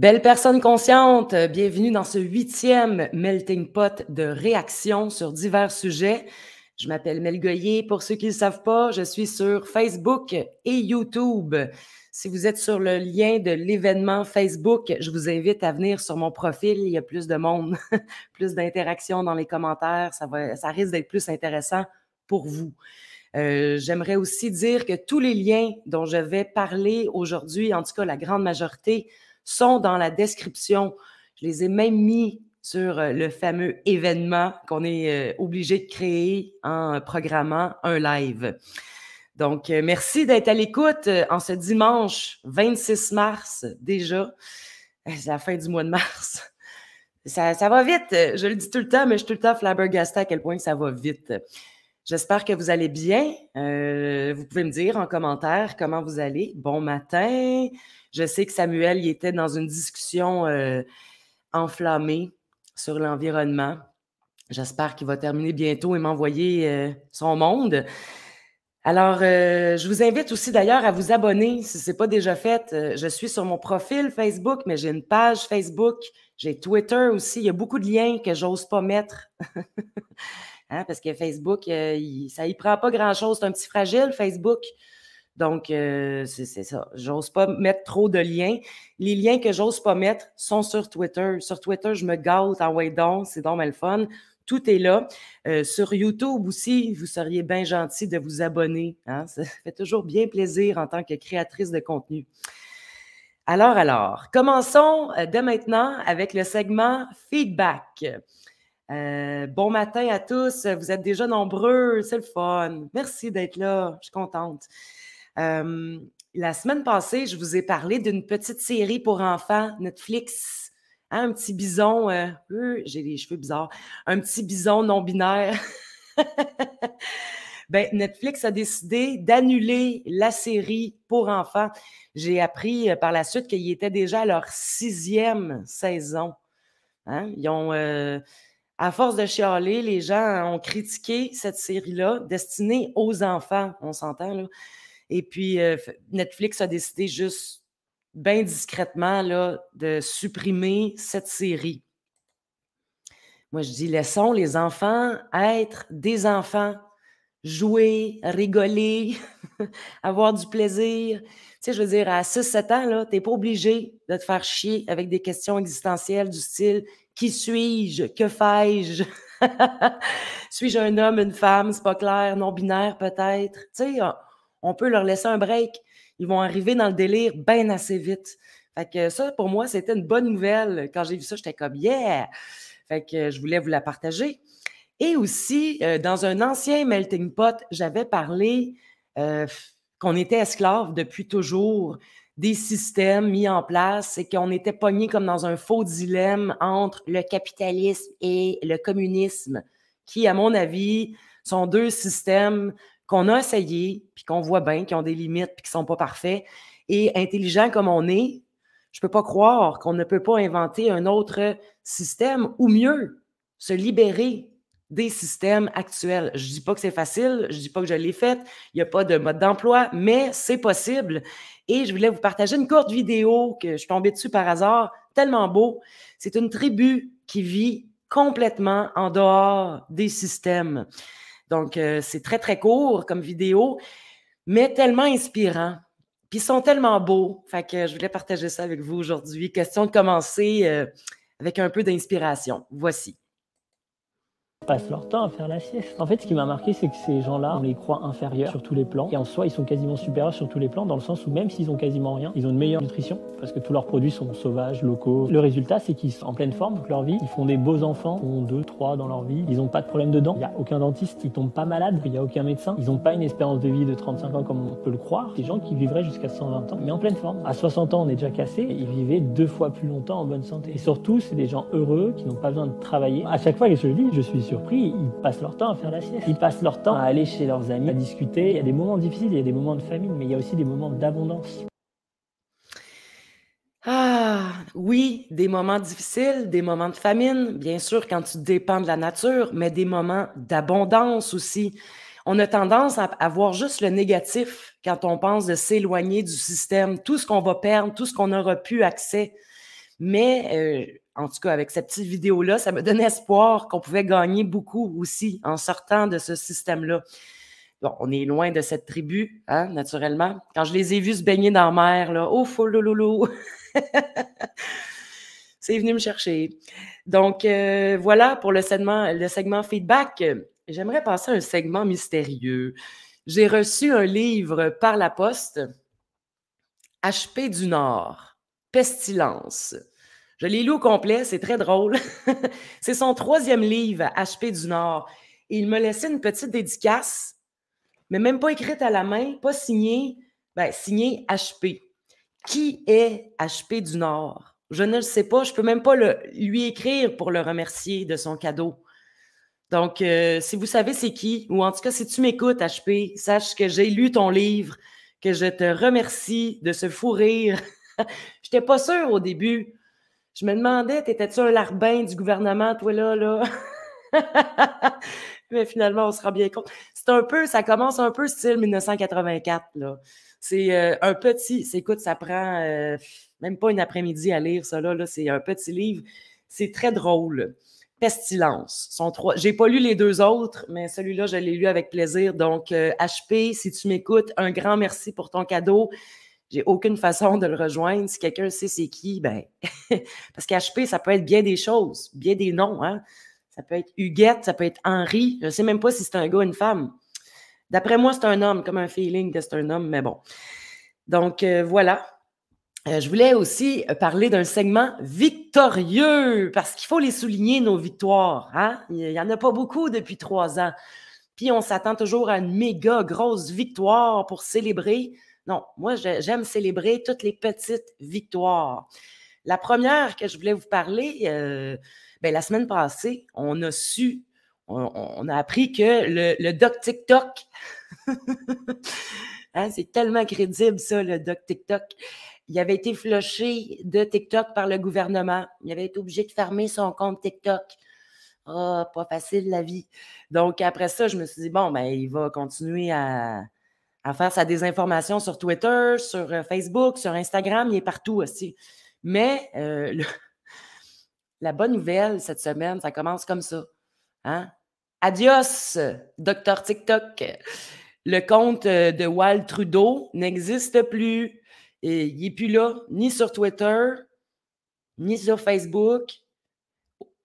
Belle personne consciente, bienvenue dans ce huitième melting pot de réactions sur divers sujets. Je m'appelle Mel Goyer. Pour ceux qui ne le savent pas, je suis sur Facebook et YouTube. Si vous êtes sur le lien de l'événement Facebook, je vous invite à venir sur mon profil. Il y a plus de monde, plus d'interactions dans les commentaires. Ça, risque d'être plus intéressant pour vous. Euh, j'aimerais aussi dire que tous les liens dont je vais parler aujourd'hui, en tout cas la grande majorité, sont dans la description. Je les ai même mis sur euh, le fameux événement qu'on est euh, obligé de créer en programmant un live. Donc, euh, merci d'être à l'écoute en ce dimanche 26 mars déjà. C'est la fin du mois de mars. Ça, va vite. Je le dis tout le temps, mais je suis tout le temps flabbergastée à quel point ça va vite. J'espère que vous allez bien. vous pouvez me dire en commentaire comment vous allez. Bon matin. Je sais que Samuel, il était dans une discussion euh, enflammée sur l'environnement. J'espère qu'il va terminer bientôt et m'envoyer euh, son monde. Alors, euh, je vous invite aussi d'ailleurs à vous abonner si ce n'est pas déjà fait. je suis sur mon profil Facebook, mais j'ai une page Facebook, j'ai Twitter aussi. Il y a beaucoup de liens que j'ose pas mettre. Hein, parce que Facebook, ça y prend pas grand-chose. C'est un petit fragile, Facebook. Donc, euh, c'est ça. J'ose pas mettre trop de liens. Les liens que j'ose pas mettre sont sur Twitter. Sur Twitter, je me gâte en ah waydon. c'est donc le fun. Tout est là. Euh, sur YouTube aussi, vous seriez bien gentil de vous abonner. Hein. Ça fait toujours bien plaisir en tant que créatrice de contenu. Alors, alors, commençons euh, dès maintenant avec le segment feedback. bon matin à tous. Vous êtes déjà nombreux. C'est le fun. Merci d'être là. Je suis contente la semaine passée, je vous ai parlé d'une petite série pour enfants, Netflix. Hein, un petit bison, euh, euh, j'ai des cheveux bizarres, un petit bison non binaire. ben, Netflix a décidé d'annuler la série pour enfants. J'ai appris euh, par la suite qu'ils était déjà à leur sixième saison. Hein, ils ont, à force de chialer, les gens ont critiqué cette série-là, destinée aux enfants, on s'entend là. Et puis, euh, Netflix a décidé juste bien discrètement là, de supprimer cette série. Moi, je dis, laissons les enfants être des enfants, jouer, rigoler, avoir du plaisir. Tu sais, je veux dire, à 6-7 ans, tu n'es pas obligé de te faire chier avec des questions existentielles du style Qui suis-je? Que fais-je? suis-je un homme, une femme? C'est pas clair, non-binaire peut-être? Tu sais, ah, on peut leur laisser un break. Ils vont arriver dans le délire bien assez vite. ça, pour moi, c'était une bonne nouvelle. Quand j'ai vu ça, j'étais comme Yeah! Fait je voulais vous la partager. Et aussi, euh, dans un ancien melting pot, j'avais parlé euh, qu'on était esclaves depuis toujours des systèmes mis en place et qu'on était pogné comme dans un faux dilemme entre le capitalisme et le communisme, qui, à mon avis, sont deux systèmes qu'on a essayé, puis qu'on voit bien, qu'ils ont des limites, puis qu'ils ne sont pas parfaits. Et intelligent comme on est, je ne peux pas croire qu'on ne peut pas inventer un autre système, ou mieux, se libérer des systèmes actuels. Je ne dis pas que c'est facile, je ne dis pas que je l'ai fait, il n'y a pas de mode d'emploi, mais c'est possible. Et je voulais vous partager une courte vidéo que je suis tombée dessus par hasard, tellement beau. C'est une tribu qui vit complètement en dehors des systèmes. Donc, euh, c'est très, très court comme vidéo, mais tellement inspirant. Puis ils sont tellement beaux. Fait que je voulais partager ça avec vous aujourd'hui. Question de commencer euh, avec un peu d'inspiration. Voici passent leur temps à faire la sieste. En fait, ce qui m'a marqué, c'est que ces gens-là, on les croit inférieurs sur tous les plans. Et en soi, ils sont quasiment supérieurs sur tous les plans, dans le sens où même s'ils ont quasiment rien, ils ont une meilleure nutrition, parce que tous leurs produits sont sauvages, locaux. Le résultat, c'est qu'ils sont en pleine forme toute leur vie. Ils font des beaux enfants, ils ont deux, trois dans leur vie. Ils n'ont pas de problème de dents. Il n'y a aucun dentiste, ils tombent pas malades, il n'y a aucun médecin. Ils n'ont pas une espérance de vie de 35 ans comme on peut le croire. Des gens qui vivraient jusqu'à 120 ans, mais en pleine forme. À 60 ans, on est déjà cassé. Ils vivaient deux fois plus longtemps en bonne santé. Et surtout, c'est des gens heureux qui n'ont pas besoin de travailler. À chaque fois que je le dis, je suis surpris, ils passent leur temps à faire la sieste. Ils passent leur temps à aller chez leurs amis, à discuter. Il y a des moments difficiles, il y a des moments de famine, mais il y a aussi des moments d'abondance. Ah, oui, des moments difficiles, des moments de famine, bien sûr, quand tu dépends de la nature, mais des moments d'abondance aussi. On a tendance à, avoir juste le négatif quand on pense de s'éloigner du système, tout ce qu'on va perdre, tout ce qu'on n'aura pu accès. Mais euh, en tout cas, avec cette petite vidéo-là, ça me donnait espoir qu'on pouvait gagner beaucoup aussi en sortant de ce système-là. Bon, on est loin de cette tribu, hein, naturellement. Quand je les ai vus se baigner dans la mer, là, oh, full C'est venu me chercher. Donc, euh, voilà pour le segment, le segment feedback. J'aimerais passer à un segment mystérieux. J'ai reçu un livre par la poste, HP du Nord, Pestilence. Je l'ai lu au complet, c'est très drôle. c'est son troisième livre, HP du Nord. il me laissait une petite dédicace, mais même pas écrite à la main, pas signée, ben, signée HP. Qui est HP du Nord? Je ne le sais pas, je ne peux même pas lui écrire pour le remercier de son cadeau. Donc, euh, si vous savez c'est qui, ou en tout cas si tu m'écoutes, HP, sache que j'ai lu ton livre, que je te remercie de ce fou rire. Je n'étais pas sûre au début je me demandais, t'étais-tu un larbin du gouvernement, toi là, là? Mais finalement, on se rend bien compte. C'est un peu, ça commence un peu style 1984, là. C'est euh, un petit, écoute, ça prend euh, même pas une après-midi à lire ça, là. C'est un petit livre. C'est très drôle. Pestilence. Sont trois. J'ai pas lu les deux autres, mais celui-là, je l'ai lu avec plaisir. Donc, HP, euh, si tu m'écoutes, un grand merci pour ton cadeau j'ai aucune façon de le rejoindre. Si quelqu'un sait c'est qui, ben, parce qu'HP, ça peut être bien des choses, bien des noms. Hein. Ça peut être Huguette, ça peut être Henri. Je ne sais même pas si c'est un gars ou une femme. D'après moi, c'est un homme, comme un feeling que c'est un homme, mais bon. Donc, euh, voilà. Euh, je voulais aussi euh, parler d'un segment victorieux, parce qu'il faut les souligner, nos victoires. Hein. Il n'y en a pas beaucoup depuis trois ans. Puis on s'attend toujours à une méga grosse victoire pour célébrer. Non, moi, j'aime célébrer toutes les petites victoires. La première que je voulais vous parler, euh, bien, la semaine passée, on a su, on, a appris que le, doc TikTok, hein, c'est tellement crédible ça, le doc TikTok, il avait été floché de TikTok par le gouvernement. Il avait été obligé de fermer son compte TikTok. oh, pas facile la vie. Donc après ça, je me suis dit, bon, ben, il va continuer à, à faire sa désinformation sur Twitter, sur euh, Facebook, sur Instagram, il est partout aussi. Mais euh, la bonne nouvelle cette semaine, ça commence comme ça. Hein. Adios, docteur TikTok. Le compte euh, de Walt Trudeau n'existe plus. il n'est plus là, ni sur Twitter, ni sur Facebook.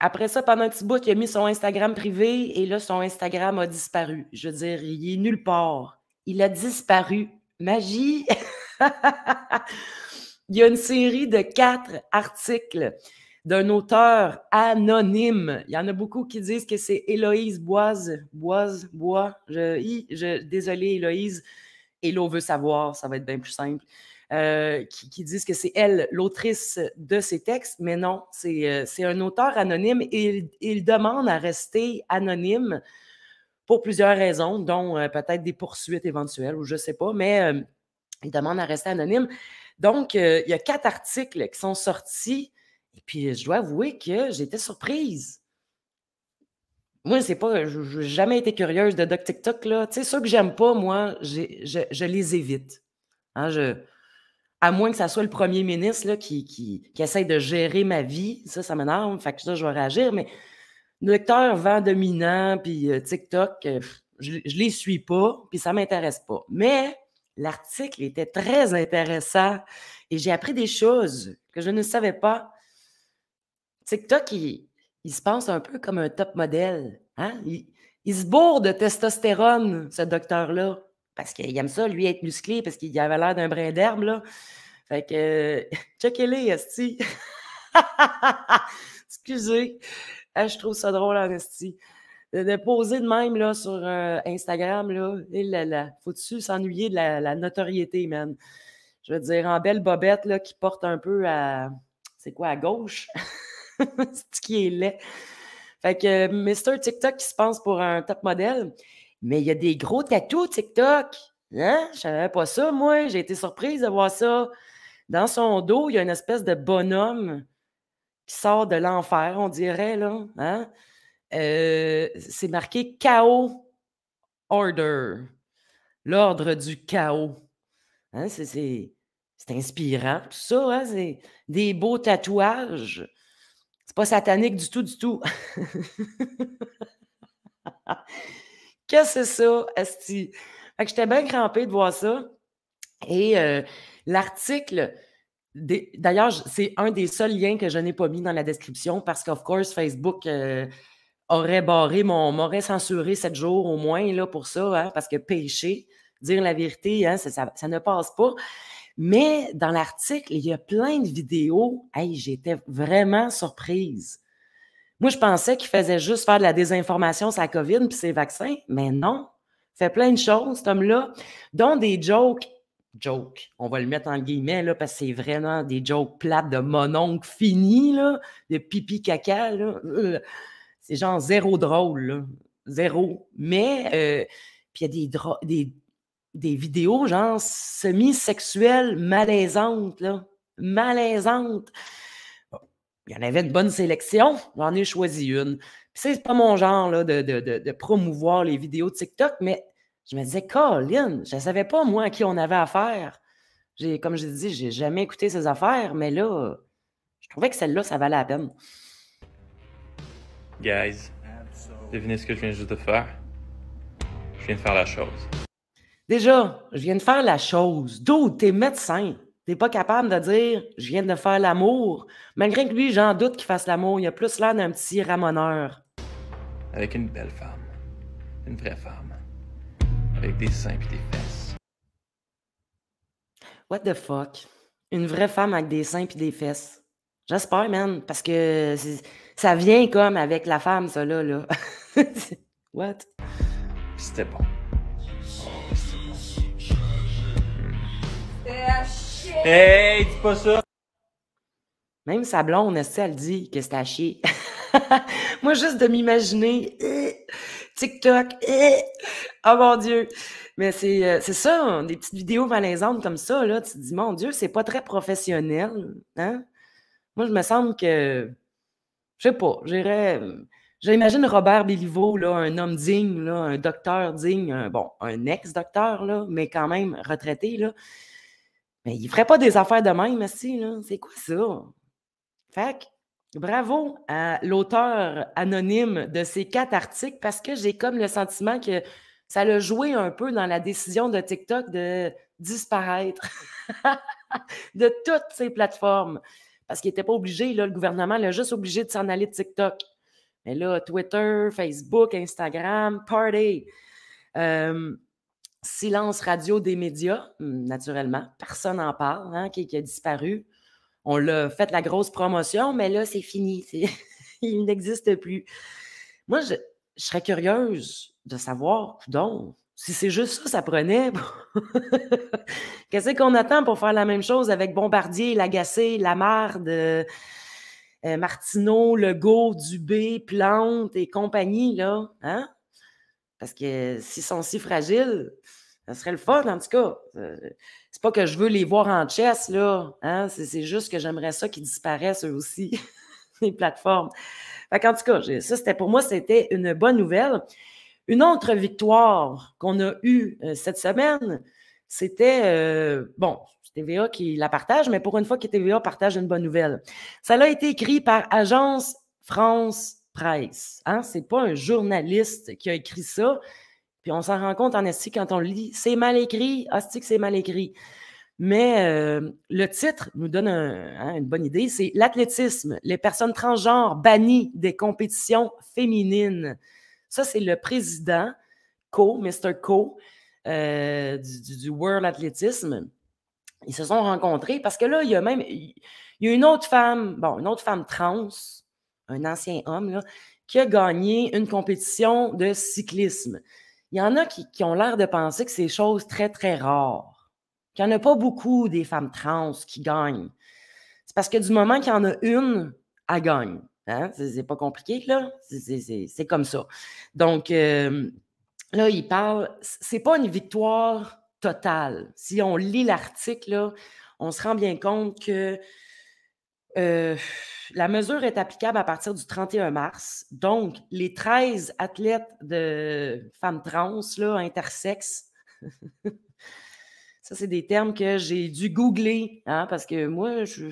Après ça, pendant un petit bout, il a mis son Instagram privé et là, son Instagram a disparu. Je veux dire, il est nulle part il a disparu. Magie! il y a une série de quatre articles d'un auteur anonyme. Il y en a beaucoup qui disent que c'est Héloïse Boise. Boise, Bois. Je, désolée, Héloïse. Hélo veut savoir, ça va être bien plus simple. Euh, qui, disent que c'est elle l'autrice de ces textes, mais non, c'est euh, un auteur anonyme et il demande à rester anonyme pour plusieurs raisons, dont euh, peut-être des poursuites éventuelles ou je ne sais pas, mais euh, il demande à rester anonyme. Donc, euh, il y a quatre articles qui sont sortis et puis je dois avouer que j'étais surprise. Moi, c'est pas, je n'ai jamais été curieuse de Doc TikTok. Là. Tu sais, ceux que j'aime pas, moi, je, les évite. Hein, à moins que ce soit le premier ministre là, qui, qui essaye de gérer ma vie, ça, ça m'énerve. Fait que ça, je vais réagir, mais lecteur vent dominant, puis euh, TikTok, euh, je, ne les suis pas, puis ça m'intéresse pas. Mais l'article était très intéressant et j'ai appris des choses que je ne savais pas. TikTok, il, se pense un peu comme un top modèle. Hein? Il, se bourre de testostérone, ce docteur-là, parce qu'il aime ça, lui, être musclé, parce qu'il avait l'air d'un brin d'herbe. Fait que, check checkez-les, Esti. Excusez je trouve ça drôle, Anastie. De, poser de même là, sur euh, Instagram, là, et faut-tu s'ennuyer de la, notoriété, man? Je veux dire, en belle bobette là, qui porte un peu à. C'est quoi, à gauche? C'est qui est laid. Fait que euh, Mr. TikTok qui se pense pour un top modèle, mais il y a des gros tatous TikTok. Hein? Je savais pas ça, moi. J'ai été surprise de voir ça. Dans son dos, il y a une espèce de bonhomme qui sort de l'enfer, on dirait, là. Hein? Euh, c'est marqué Chaos Order, l'ordre du chaos. Hein? c'est, inspirant, tout ça. Hein? C'est des beaux tatouages. C'est pas satanique du tout, du tout. Qu'est-ce que c'est ça, Asti? Fait que j'étais bien crampée de voir ça. Et euh, l'article D'ailleurs, c'est un des seuls liens que je n'ai pas mis dans la description parce qu'of course, Facebook euh, aurait barré mon, m'aurait censuré sept jours au moins là, pour ça, hein, parce que péché, dire la vérité, hein, ça, ne passe pas. Mais dans l'article, il y a plein de vidéos. Hey, j'étais vraiment surprise. Moi, je pensais qu'il faisait juste faire de la désinformation sur la COVID et ses vaccins, mais non. Il fait plein de choses, cet là dont des jokes joke. On va le mettre en guillemets, là, parce que c'est vraiment des jokes plates de mononcle fini, là, de pipi caca. Euh, c'est genre zéro drôle, zéro. Mais, euh, puis il y a des, des, des vidéos, genre semi-sexuelles, malaisantes, là. malaisantes. Il y en avait une bonne sélection, j'en ai choisi une. Puis c'est pas mon genre là, de, de promouvoir les vidéos de TikTok, mais je me disais, Colin, je ne savais pas, moi, à qui on avait affaire. J'ai, comme je dit, j'ai jamais écouté ces affaires, mais là, je trouvais que celle-là, ça valait la peine. Guys, devinez ce que je viens juste de faire. Je viens de faire la chose. Déjà, je viens de faire la chose. D'où t'es médecin? T'es pas capable de dire je viens de faire l'amour. Malgré que lui, j'en doute qu'il fasse l'amour. Il a plus l'air d'un petit ramoneur. Avec une belle femme. Une vraie femme avec des seins des fesses. What the fuck? Une vraie femme avec des seins pis des fesses. J'espère, man, parce que ça vient comme avec la femme, ça, là. là. What? C'était bon. Hey, dis pas ça! Même sa blonde, elle dit que c'est à chier. Moi, juste de m'imaginer TikTok. Eh! Oh mon Dieu! Mais c'est euh, ça, des petites vidéos malaisantes comme ça, là, tu te dis, mon Dieu, c'est pas très professionnel. Hein? Moi, je me semble que. Je sais pas, j'irais. J'imagine Robert Béliveau, là, un homme digne, un docteur digne, bon, un ex-docteur, mais quand même retraité. Là. Mais il ferait pas des affaires de même, aussi. là. C'est quoi ça? Fait Bravo à l'auteur anonyme de ces quatre articles parce que j'ai comme le sentiment que ça l'a joué un peu dans la décision de TikTok de disparaître de toutes ces plateformes. Parce qu'il n'était pas obligé, là, le gouvernement l'a juste obligé de s'en aller de TikTok. Mais là, Twitter, Facebook, Instagram, party. Euh, silence radio des médias, hmm, naturellement. Personne n'en parle, hein, qui, a disparu on l'a fait la grosse promotion, mais là, c'est fini. Il n'existe plus. Moi, je, serais curieuse de savoir, donc, si c'est juste ça, ça prenait. Qu'est-ce qu'on attend pour faire la même chose avec Bombardier, Lagacé, Lamarde, euh, euh Martineau, Legault, Dubé, Plante et compagnie, là? Hein? Parce que s'ils sont si fragiles, ça serait le fun, en tout cas. Euh, c'est pas que je veux les voir en chess, là. Hein, c'est juste que j'aimerais ça qu'ils disparaissent eux aussi, les plateformes. en tout cas, ça, c'était pour moi, c'était une bonne nouvelle. Une autre victoire qu'on a eue euh, cette semaine, c'était, euh, bon, TVA qui la partage, mais pour une fois que TVA partage une bonne nouvelle. Ça a été écrit par Agence France Presse. Hein. Ce n'est pas un journaliste qui a écrit ça, puis on s'en rend compte en estique quand on lit. C'est mal écrit, astic ah, c'est mal écrit. Mais euh, le titre nous donne hein, une bonne idée, c'est l'athlétisme, les personnes transgenres bannies des compétitions féminines. Ça, c'est le président Co, Mr. Co, euh, du, World Athlétisme. Ils se sont rencontrés parce que là, il y a même il une autre femme, bon, une autre femme trans, un ancien homme, qui a gagné une compétition de cyclisme il y en a qui, ont l'air de penser que c'est chose très, très rare. Qu'il n'y en a pas beaucoup des femmes trans qui gagnent. C'est parce que du moment qu'il y en a une, elle gagne. Hein? C'est pas compliqué, là. C'est comme ça. Donc, euh, là, il parle, c'est pas une victoire totale. Si on lit l'article, on se rend bien compte que euh, la mesure est applicable à partir du 31 mars. Donc, les 13 athlètes de femmes trans, là, intersexes, ça, c'est des termes que j'ai dû googler, hein, parce que moi, je.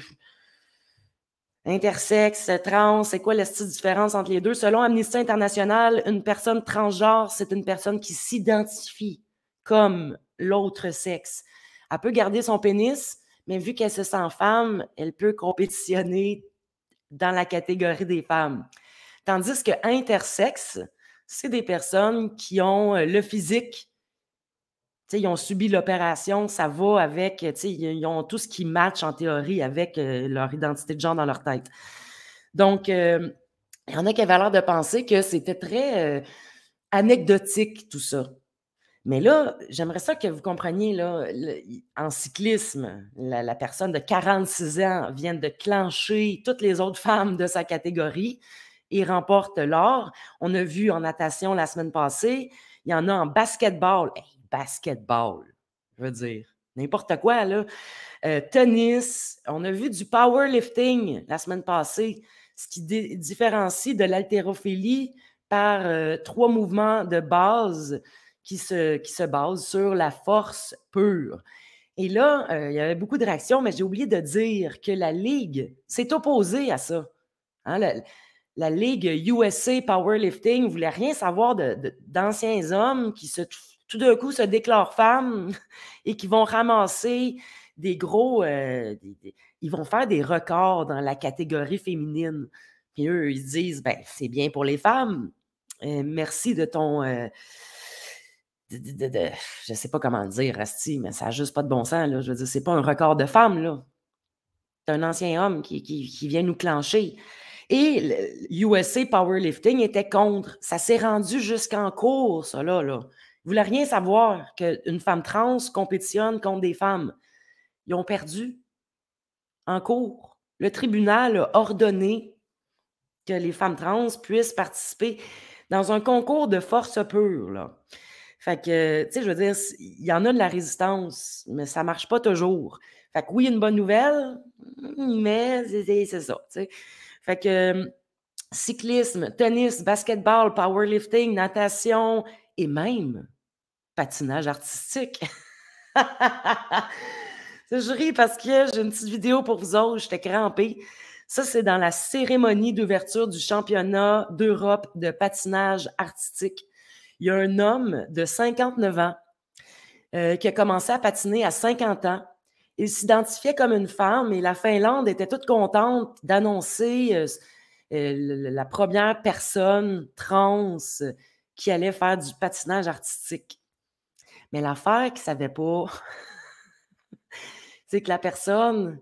Intersexe, trans, c'est quoi la différence entre les deux? Selon Amnesty International, une personne transgenre, c'est une personne qui s'identifie comme l'autre sexe. Elle peut garder son pénis, mais vu qu'elle se sent femme, elle peut compétitionner dans la catégorie des femmes. Tandis que intersexe, c'est des personnes qui ont euh, le physique, ils ont subi l'opération, ça va avec, ils ont tout ce qui match en théorie avec euh, leur identité de genre dans leur tête. Donc, euh, il y en a qui avaient l'air de penser que c'était très anecdotique tout ça. Mais là, j'aimerais ça que vous compreniez, là, en cyclisme, la, personne de 46 ans vient de clencher toutes les autres femmes de sa catégorie et remporte l'or. On a vu en natation la semaine passée, il y en a en basketball. basketball, je veux dire, n'importe quoi, là. Euh, tennis, on a vu du powerlifting la semaine passée, ce qui différencie de l'haltérophilie par euh, trois mouvements de base qui se, qui se base sur la force pure. Et là, euh, il y avait beaucoup de réactions, mais j'ai oublié de dire que la Ligue s'est opposée à ça. Hein. la, Ligue USA Powerlifting voulait rien savoir d'anciens de, d'anciens hommes qui se, tout d'un coup se déclarent femmes et qui vont ramasser des gros. Euh, ils vont faire des records dans la catégorie féminine. Puis eux, ils disent ben, c'est bien pour les femmes. Euh, merci de ton je ne je sais pas comment dire, Asti, mais ça n'a juste pas de bon sens. Là. Je veux dire, c'est pas un record de femmes. C'est un ancien homme qui, qui, vient nous clencher. Et USA Powerlifting était contre. Ça s'est rendu jusqu'en cours, ça, là. là. Ils ne voulaient rien savoir qu'une femme trans compétitionne contre des femmes. Ils ont perdu en cours. Le tribunal a ordonné que les femmes trans puissent participer dans un concours de force pure. Là. Fait que, tu sais, je veux dire, il y en a de la résistance, mais ça marche pas toujours. Fait que oui, une bonne nouvelle, mais c'est ça, tu Fait que euh, cyclisme, tennis, basketball, powerlifting, natation et même patinage artistique. je ris parce que j'ai une petite vidéo pour vous autres, j'étais crampée. Ça, c'est dans la cérémonie d'ouverture du championnat d'Europe de patinage artistique il y a un homme de 59 ans euh, qui a commencé à patiner à 50 ans. Il s'identifiait comme une femme et la Finlande était toute contente d'annoncer euh, euh, la première personne trans qui allait faire du patinage artistique. Mais l'affaire qui ne savait pas, c'est que la personne,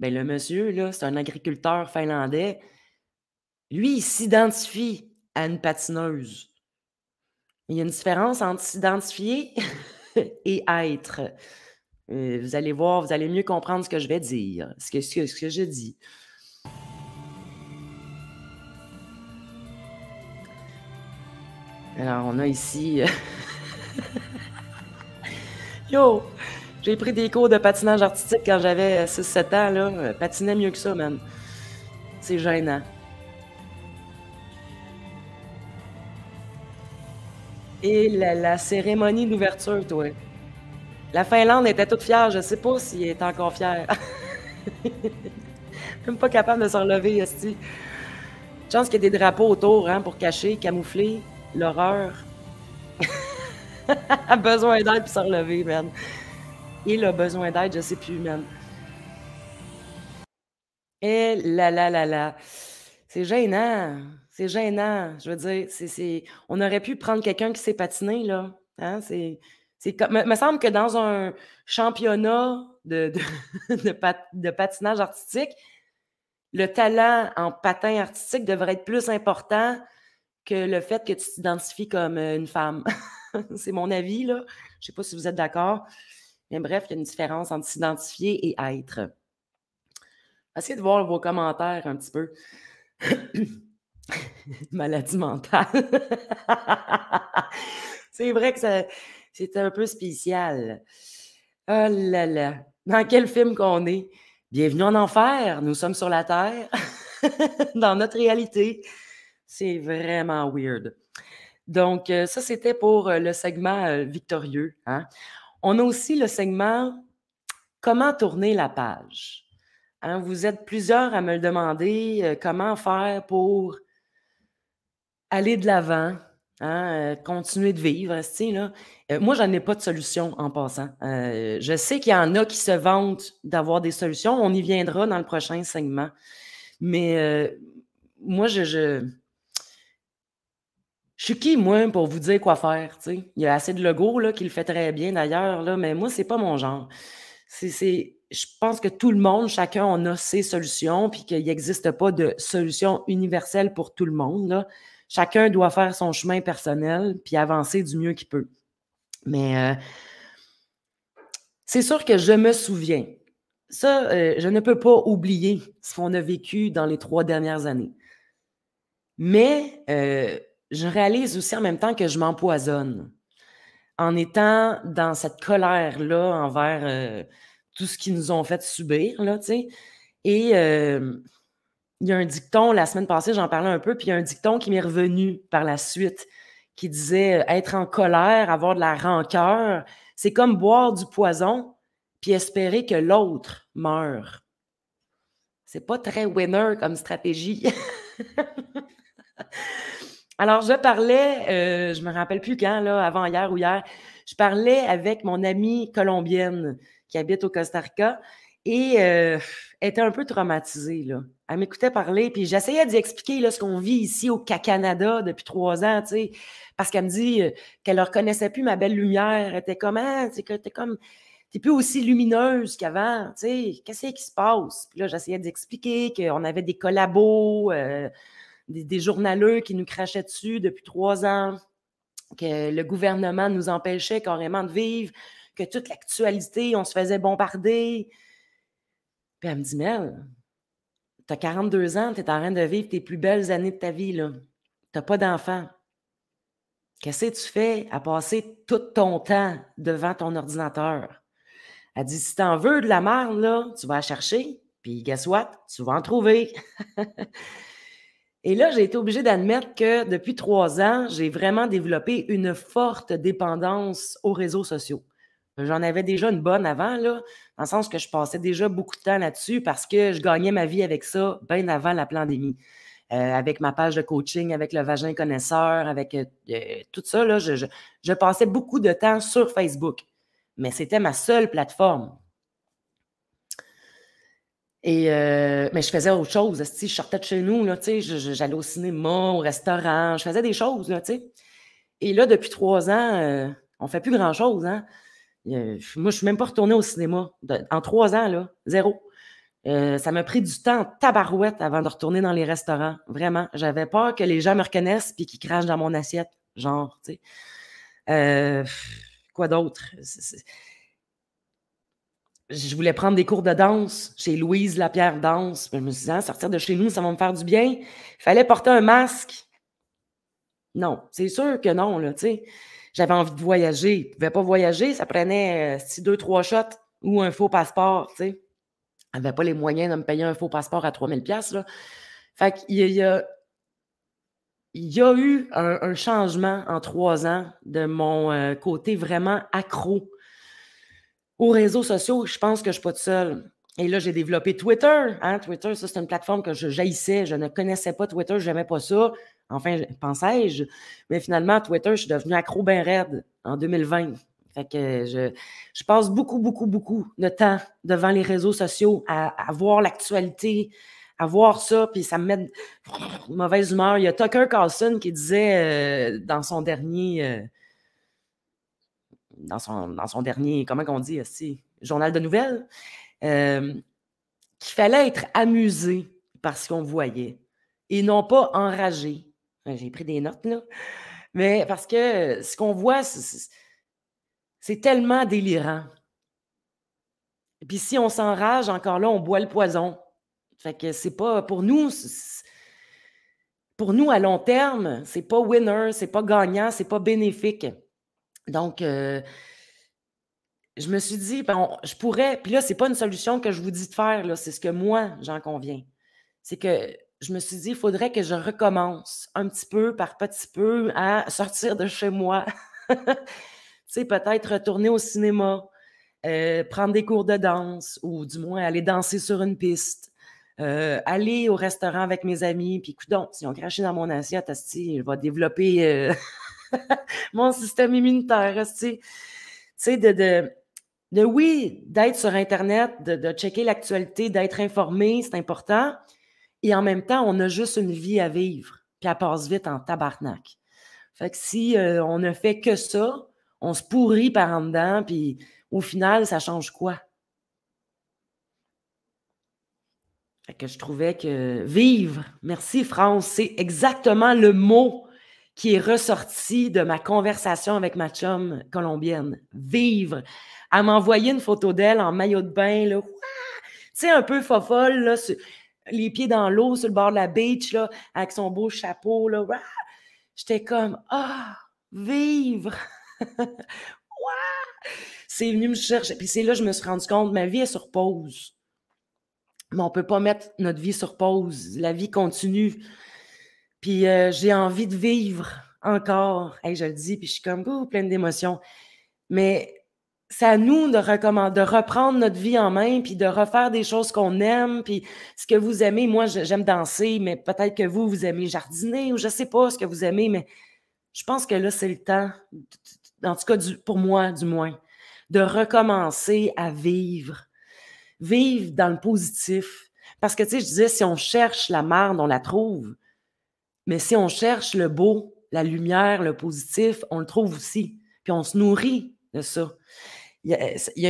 ben le monsieur, c'est un agriculteur finlandais, lui, il s'identifie à une patineuse. Il y a une différence entre s'identifier et être. Euh, vous allez voir, vous allez mieux comprendre ce que je vais dire, ce que, ce, je dis. Alors, on a ici. Euh, Yo! J'ai pris des cours de patinage artistique quand j'avais 6-7 ans, là. Euh, Patinais mieux que ça, même. C'est gênant. et la, cérémonie d'ouverture, toi. La Finlande était toute fière. Je sais pas s'il est encore fier. Même pas capable de s'enlever, relever, Esti. Chance qu'il y a des drapeaux autour hein, pour cacher, camoufler l'horreur. a besoin d'aide pour s'enlever, relever, man. Il a besoin d'aide, je sais plus, man. Et là, là, là, là. C'est gênant. C'est gênant. Je veux dire, c'est, on aurait pu prendre quelqu'un qui sait patiner, là. Hein? C'est, me, me, semble que dans un championnat de, de, de, patinage artistique, le talent en patin artistique devrait être plus important que le fait que tu t'identifies comme euh, une femme. c'est mon avis, là. Je ne sais pas si vous êtes d'accord. Mais bref, il y a une différence entre s'identifier et être. Essayez de voir vos commentaires un petit peu. Maladie mentale. c'est vrai que c'est un peu spécial. Oh là là. Dans quel film qu'on est? Bienvenue en enfer. Nous sommes sur la Terre, dans notre réalité. C'est vraiment weird. Donc, euh, ça, c'était pour euh, le segment euh, victorieux. Hein. On a aussi le segment Comment tourner la page. Hein. vous êtes plusieurs à me demander, comment faire pour aller de l'avant, hein, euh, continuer de vivre. Là. Euh, moi, je n'en ai pas de solution en passant. Euh, je sais qu'il y en a qui se vantent d'avoir des solutions. On y viendra dans le prochain segment. Mais moi, je, je, suis qui, moi, pour vous dire quoi faire? Il y a assez de logos, là, qui le fait très bien d'ailleurs, mais moi, ce n'est pas mon genre. C'est je pense que tout le monde, chacun, on a ses solutions, puis qu'il n'existe pas de solution universelle pour tout le monde. Là chacun doit faire son chemin personnel puis avancer du mieux qu'il peut. Mais euh, c'est sûr que je me souviens. Ça, euh, je ne peux pas oublier ce qu'on a vécu dans les trois dernières années. Mais euh, je réalise aussi en même temps que je m'empoisonne en étant dans cette colère-là envers tout ce qu'ils nous ont fait subir, là, tu sais. Et il y a un dicton, la semaine passée, j'en parlais un peu, puis il y a un dicton qui m'est revenu par la suite, qui disait euh, être en colère, avoir de la rancœur, c'est comme boire du poison, puis espérer que l'autre meure. C'est pas très winner comme stratégie. Alors, je parlais, euh, je me rappelle plus quand, là, avant hier ou hier, je parlais avec mon amie colombienne qui habite au Costa Rica et euh, était un peu traumatisée. Là. Elle m'écoutait parler, puis j'essayais d'y expliquer là, ce qu'on vit ici au Canada depuis trois ans, tu sais, parce qu'elle me dit euh, qu'elle ne reconnaissait plus ma belle lumière. Elle était comme, ah, hein, tu comme, t'es plus aussi lumineuse qu'avant, tu sais, qu'est-ce qui se passe? Puis là, j'essayais d'expliquer qu'on avait des collabos, euh, des, des journaleux qui nous crachaient dessus depuis trois ans, que le gouvernement nous empêchait carrément de vivre, que toute l'actualité, on se faisait bombarder. Puis elle me dit, Mel, t'as 42 ans, t'es en train de vivre tes plus belles années de ta vie, là. T'as pas d'enfant. Qu'est-ce que tu fais à passer tout ton temps devant ton ordinateur? Elle dit, si t'en veux de la merde, là, tu vas la chercher, puis guess what? Tu vas en trouver. Et là, j'ai été obligée d'admettre que depuis trois ans, j'ai vraiment développé une forte dépendance aux réseaux sociaux. J'en avais déjà une bonne avant, là, en le sens que je passais déjà beaucoup de temps là-dessus parce que je gagnais ma vie avec ça bien avant la pandémie. Euh, avec ma page de coaching, avec le vagin connaisseur, avec euh, euh, tout ça, là, je, passais beaucoup de temps sur Facebook. Mais c'était ma seule plateforme. Et mais je faisais autre chose. Je sortais de chez nous, j'allais au cinéma, au restaurant, je faisais des choses. Là, et là, depuis trois ans, on ne fait plus grand-chose. Hein? moi, je suis même pas retournée au cinéma. en trois ans, là, zéro. Euh, ça m'a pris du temps tabarouette avant de retourner dans les restaurants. Vraiment. J'avais peur que les gens me reconnaissent puis qu'ils crachent dans mon assiette. Genre, tu sais. Euh, quoi d'autre? Je voulais prendre des cours de danse chez Louise Lapierre Danse. Je me suis dit, hein, sortir de chez nous, ça va me faire du bien. Il fallait porter un masque. Non, c'est sûr que non, là, tu sais. J'avais envie de voyager. Je ne pouvais pas voyager. Ça prenait euh, six, deux, trois shots ou un faux passeport. Je n'avais pas les moyens de me payer un faux passeport à 3000 là. Fait il y a eu un, changement en trois ans de mon euh, côté vraiment accro aux réseaux sociaux. Je pense que je ne suis pas seule. Et là, j'ai développé Twitter. Hein. Twitter, c'est une plateforme que je jaillissais. Je ne connaissais pas Twitter, je n'aimais pas ça. Enfin, pensais-je. Mais finalement, Twitter, je suis devenu accro bien raide en 2020. Fait que je, passe beaucoup, beaucoup, beaucoup de temps devant les réseaux sociaux à, voir l'actualité, à voir ça, puis ça me met de mauvaise humeur. Il y a Tucker Carlson qui disait euh, dans son dernier. Euh, dans, son, dans son dernier. Comment qu'on dit aussi? Journal de nouvelles. Euh, qu'il fallait être amusé par ce qu'on voyait et non pas enragé ben, j'ai pris des notes, là. Mais parce que ce qu'on voit, c'est tellement délirant. Puis si on s'enrage, encore là, on boit le poison. Fait que c'est pas pour nous. Pour nous, à long terme, c'est pas winner, c'est pas gagnant, c'est pas bénéfique. Donc, euh, je me suis dit, ben, je pourrais. Puis là, c'est pas une solution que je vous dis de faire, là. c'est ce que moi, j'en conviens. C'est que je me suis dit, il faudrait que je recommence un petit peu par petit peu à sortir de chez moi. tu sais, peut-être retourner au cinéma, euh, prendre des cours de danse ou du moins aller danser sur une piste, euh, aller au restaurant avec mes amis. Puis, donc, si on craché dans mon assiette, asti, il va développer euh, mon système immunitaire. Tu sais, de, de, oui, d'être sur Internet, de checker l'actualité, d'être informé, c'est important. Et en même temps, on a juste une vie à vivre, puis elle passe vite en tabarnak. Fait que si euh, on ne fait que ça, on se pourrit par en dedans, puis au final, ça change quoi? Fait que je trouvais que vivre, merci France, c'est exactement le mot qui est ressorti de ma conversation avec ma chum colombienne. Vivre. Elle m'a envoyé une photo d'elle en maillot de bain, là. Tu sais, un peu fofolle, là les pieds dans l'eau sur le bord de la beach, là, avec son beau chapeau. Là, J'étais comme Ah, vivre! c'est venu me chercher. Puis c'est là que je me suis rendu compte, ma vie est sur pause. Mais on ne peut pas mettre notre vie sur pause. La vie continue. Puis euh, j'ai envie de vivre encore. et je le dis, puis je suis comme oh, pleine d'émotions. Mais c'est à nous de, de reprendre notre vie en main, puis de refaire des choses qu'on aime, puis ce que vous aimez. Moi, j'aime danser, mais peut-être que vous, vous aimez jardiner, ou je sais pas ce que vous aimez, mais je pense que là, c'est le temps, en tout cas pour moi du moins, de recommencer à vivre. Vivre dans le positif. Parce que, tu sais, je disais, si on cherche la merde on la trouve. Mais si on cherche le beau, la lumière, le positif, on le trouve aussi. Puis on se nourrit de ça. Euh, je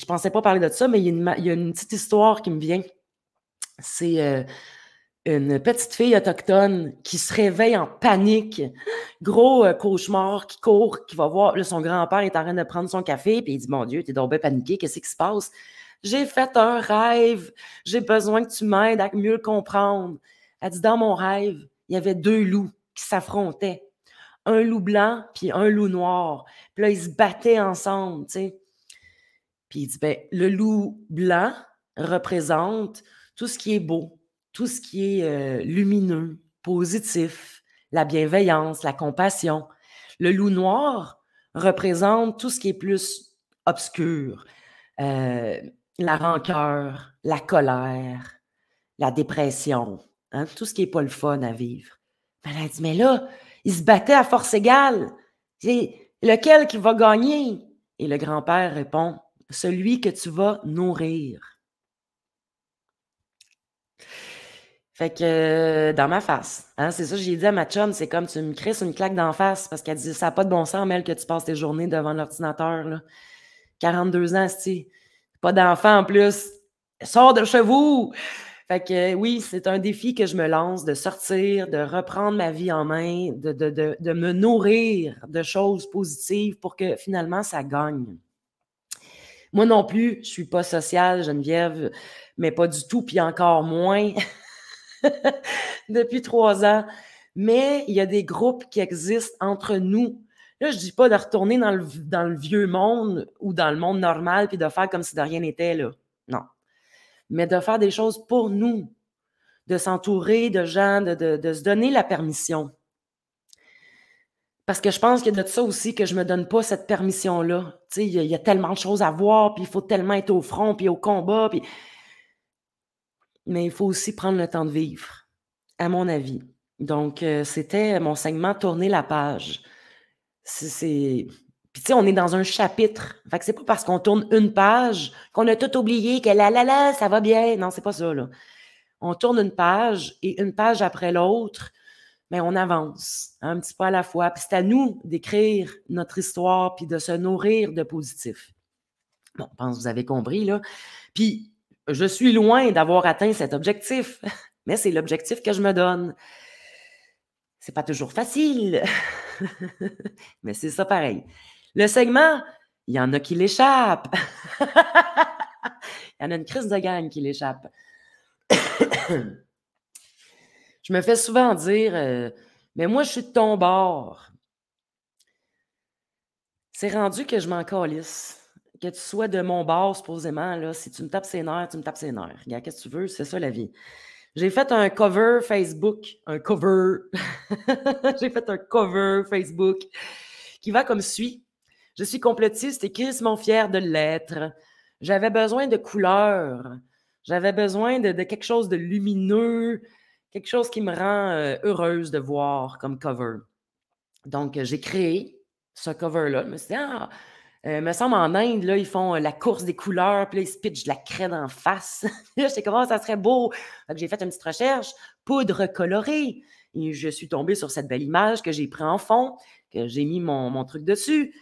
ne pensais pas parler de ça, mais il y a une, petite histoire qui me vient. C'est euh, une petite fille autochtone qui se réveille en panique. Gros euh, cauchemar, qui court, qui va voir. Là, son grand-père est en train de prendre son café, puis il dit Mon Dieu, t'es es paniqué, qu'est-ce qui se passe J'ai fait un rêve, j'ai besoin que tu m'aides à mieux le comprendre. Elle dit Dans mon rêve, il y avait deux loups qui s'affrontaient. Un loup blanc, puis un loup noir. Puis là, ils se battaient ensemble, tu sais. Puis il dit, ben, le loup blanc représente tout ce qui est beau, tout ce qui est euh, lumineux, positif, la bienveillance, la compassion. Le loup noir représente tout ce qui est plus obscur, euh, la rancœur, la colère, la dépression, hein, tout ce qui n'est pas le fun à vivre. mais là, ils se battaient à force égale. C'est lequel qui va gagner? Et le grand-père répond, celui que tu vas nourrir. Fait que euh, dans ma face, hein, c'est ça que j'ai dit à ma chum, c'est comme tu me crisses une claque d'en face parce qu'elle dit ça n'a pas de bon sens, Mel, que tu passes tes journées devant l'ordinateur. 42 ans, si pas d'enfant en plus. Sors de chez vous! Fait que oui, c'est un défi que je me lance de sortir, de reprendre ma vie en main, de, de me nourrir de choses positives pour que finalement ça gagne. Moi non plus, je suis pas sociale, Geneviève, mais pas du tout, puis encore moins depuis trois ans. Mais il y a des groupes qui existent entre nous. Là, je dis pas de retourner dans le, vieux monde ou dans le monde normal, puis de faire comme si de rien n'était là. Non. Mais de faire des choses pour nous, de s'entourer de gens, de, de se donner la permission parce que je pense qu'il a de ça aussi que je me donne pas cette permission-là. Il y, a tellement de choses à voir, puis il faut tellement être au front, puis au combat. Puis... Mais il faut aussi prendre le temps de vivre, à mon avis. Donc, euh, c'était mon enseignement, Tourner la page. C'est. Puis, tu sais, on est dans un chapitre. Fait que c'est pas parce qu'on tourne une page qu'on a tout oublié, que là, là, là, ça va bien. Non, c'est pas ça, là. On tourne une page et une page après l'autre, mais on avance un petit peu à la fois. Puis c'est à nous d'écrire notre histoire, puis de se nourrir de positif. Bon, je pense que vous avez compris, là. Puis je suis loin d'avoir atteint cet objectif, mais c'est l'objectif que je me donne. C'est pas toujours facile, mais c'est ça pareil. Le segment, il y en a qui l'échappent. il y en a une crise de gang qui l'échappe. Je me fais souvent dire euh, Mais moi, je suis de ton bord. C'est rendu que je m'en calisse. Que tu sois de mon bord, supposément, là, si tu me tapes ses nerfs, tu me tapes ses nerfs. Regarde, qu'est-ce que tu veux? C'est ça la vie. J'ai fait un cover Facebook, un cover. J'ai fait un cover Facebook qui va comme suit. Je suis complotiste et mon fier de l'être. J'avais besoin de couleurs. J'avais besoin de, quelque chose de lumineux quelque chose qui me rend heureuse de voir comme cover. Donc, j'ai créé ce cover-là. Je me suis dit, ah, euh, me semble en Inde, là, ils font la course des couleurs, puis ils se pitchent de la crête en face. là, sais sais «Ah, ça serait beau. j'ai fait une petite recherche, poudre colorée. Et je suis tombée sur cette belle image que j'ai prise en fond, que j'ai mis mon, mon, truc dessus.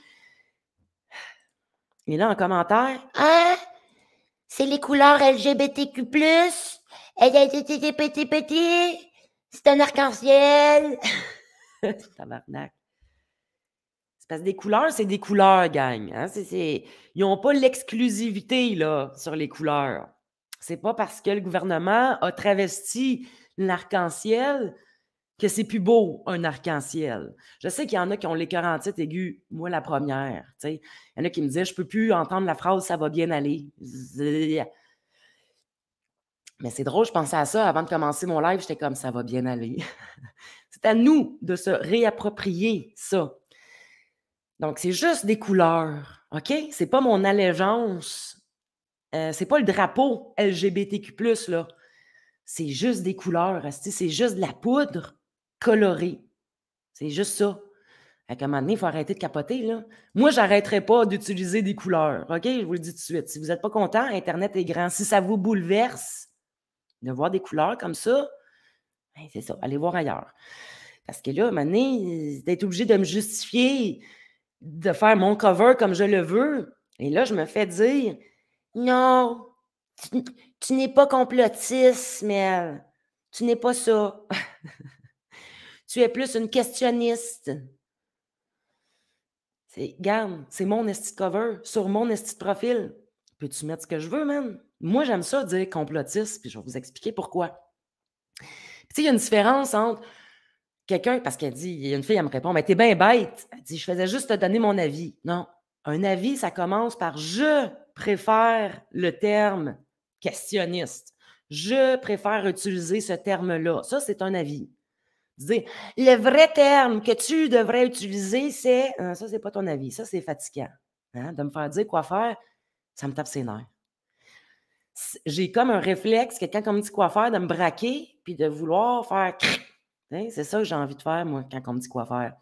Et là, en commentaire, Hein? C'est les couleurs LGBTQ petit, petit, c'est un arc-en-ciel. Tabarnak. C'est parce que des couleurs, c'est des couleurs, gang. Hein. Ils n'ont pas l'exclusivité sur les couleurs. C'est pas parce que le gouvernement a travesti l'arc-en-ciel que c'est plus beau un arc-en-ciel. Je sais qu'il y en a qui ont les 47 aigus, moi la première. Il y en a qui me disent Je peux plus entendre la phrase ça va bien aller. Mais c'est drôle, je pensais à ça avant de commencer mon live, j'étais comme ça va bien aller. c'est à nous de se réapproprier ça. Donc, c'est juste des couleurs, OK? C'est pas mon allégeance. Euh, c'est pas le drapeau LGBTQ, là. C'est juste des couleurs, c'est juste de la poudre colorée. C'est juste ça. À un moment donné, il faut arrêter de capoter. Là. Moi, j'arrêterai pas d'utiliser des couleurs. OK? Je vous le dis tout de suite. Si vous n'êtes pas content, Internet est grand. Si ça vous bouleverse, de voir des couleurs comme ça, ben, c'est ça, allez voir ailleurs. Parce que là, donné, d'être obligé de me justifier, de faire mon cover comme je le veux, et là, je me fais dire Non, tu, n'es pas complotiste, mais tu n'es pas ça. tu es plus une questionniste. C'est, garde, c'est mon esti cover sur mon esti profil. Peux-tu mettre ce que je veux, man? Moi, j'aime ça dire complotiste, puis je vais vous expliquer pourquoi. Tu sais, il y a une différence entre quelqu'un, parce qu'elle dit, il y a une fille, elle me répond, mais ben, t'es bien bête. Elle dit, je faisais juste te donner mon avis. Non. Un avis, ça commence par je préfère le terme questionniste. Je préfère utiliser ce terme-là. Ça, c'est un avis. dis, « le vrai terme que tu devrais utiliser, c'est. Hein, ça, c'est pas ton avis. Ça, c'est fatigant. Hein, de me faire dire quoi faire, ça me tape ses nerfs j'ai comme un réflexe, que quand comme me dit quoi faire, de me braquer, puis de vouloir faire. C'est ça que j'ai envie de faire, moi, quand on me dit quoi faire.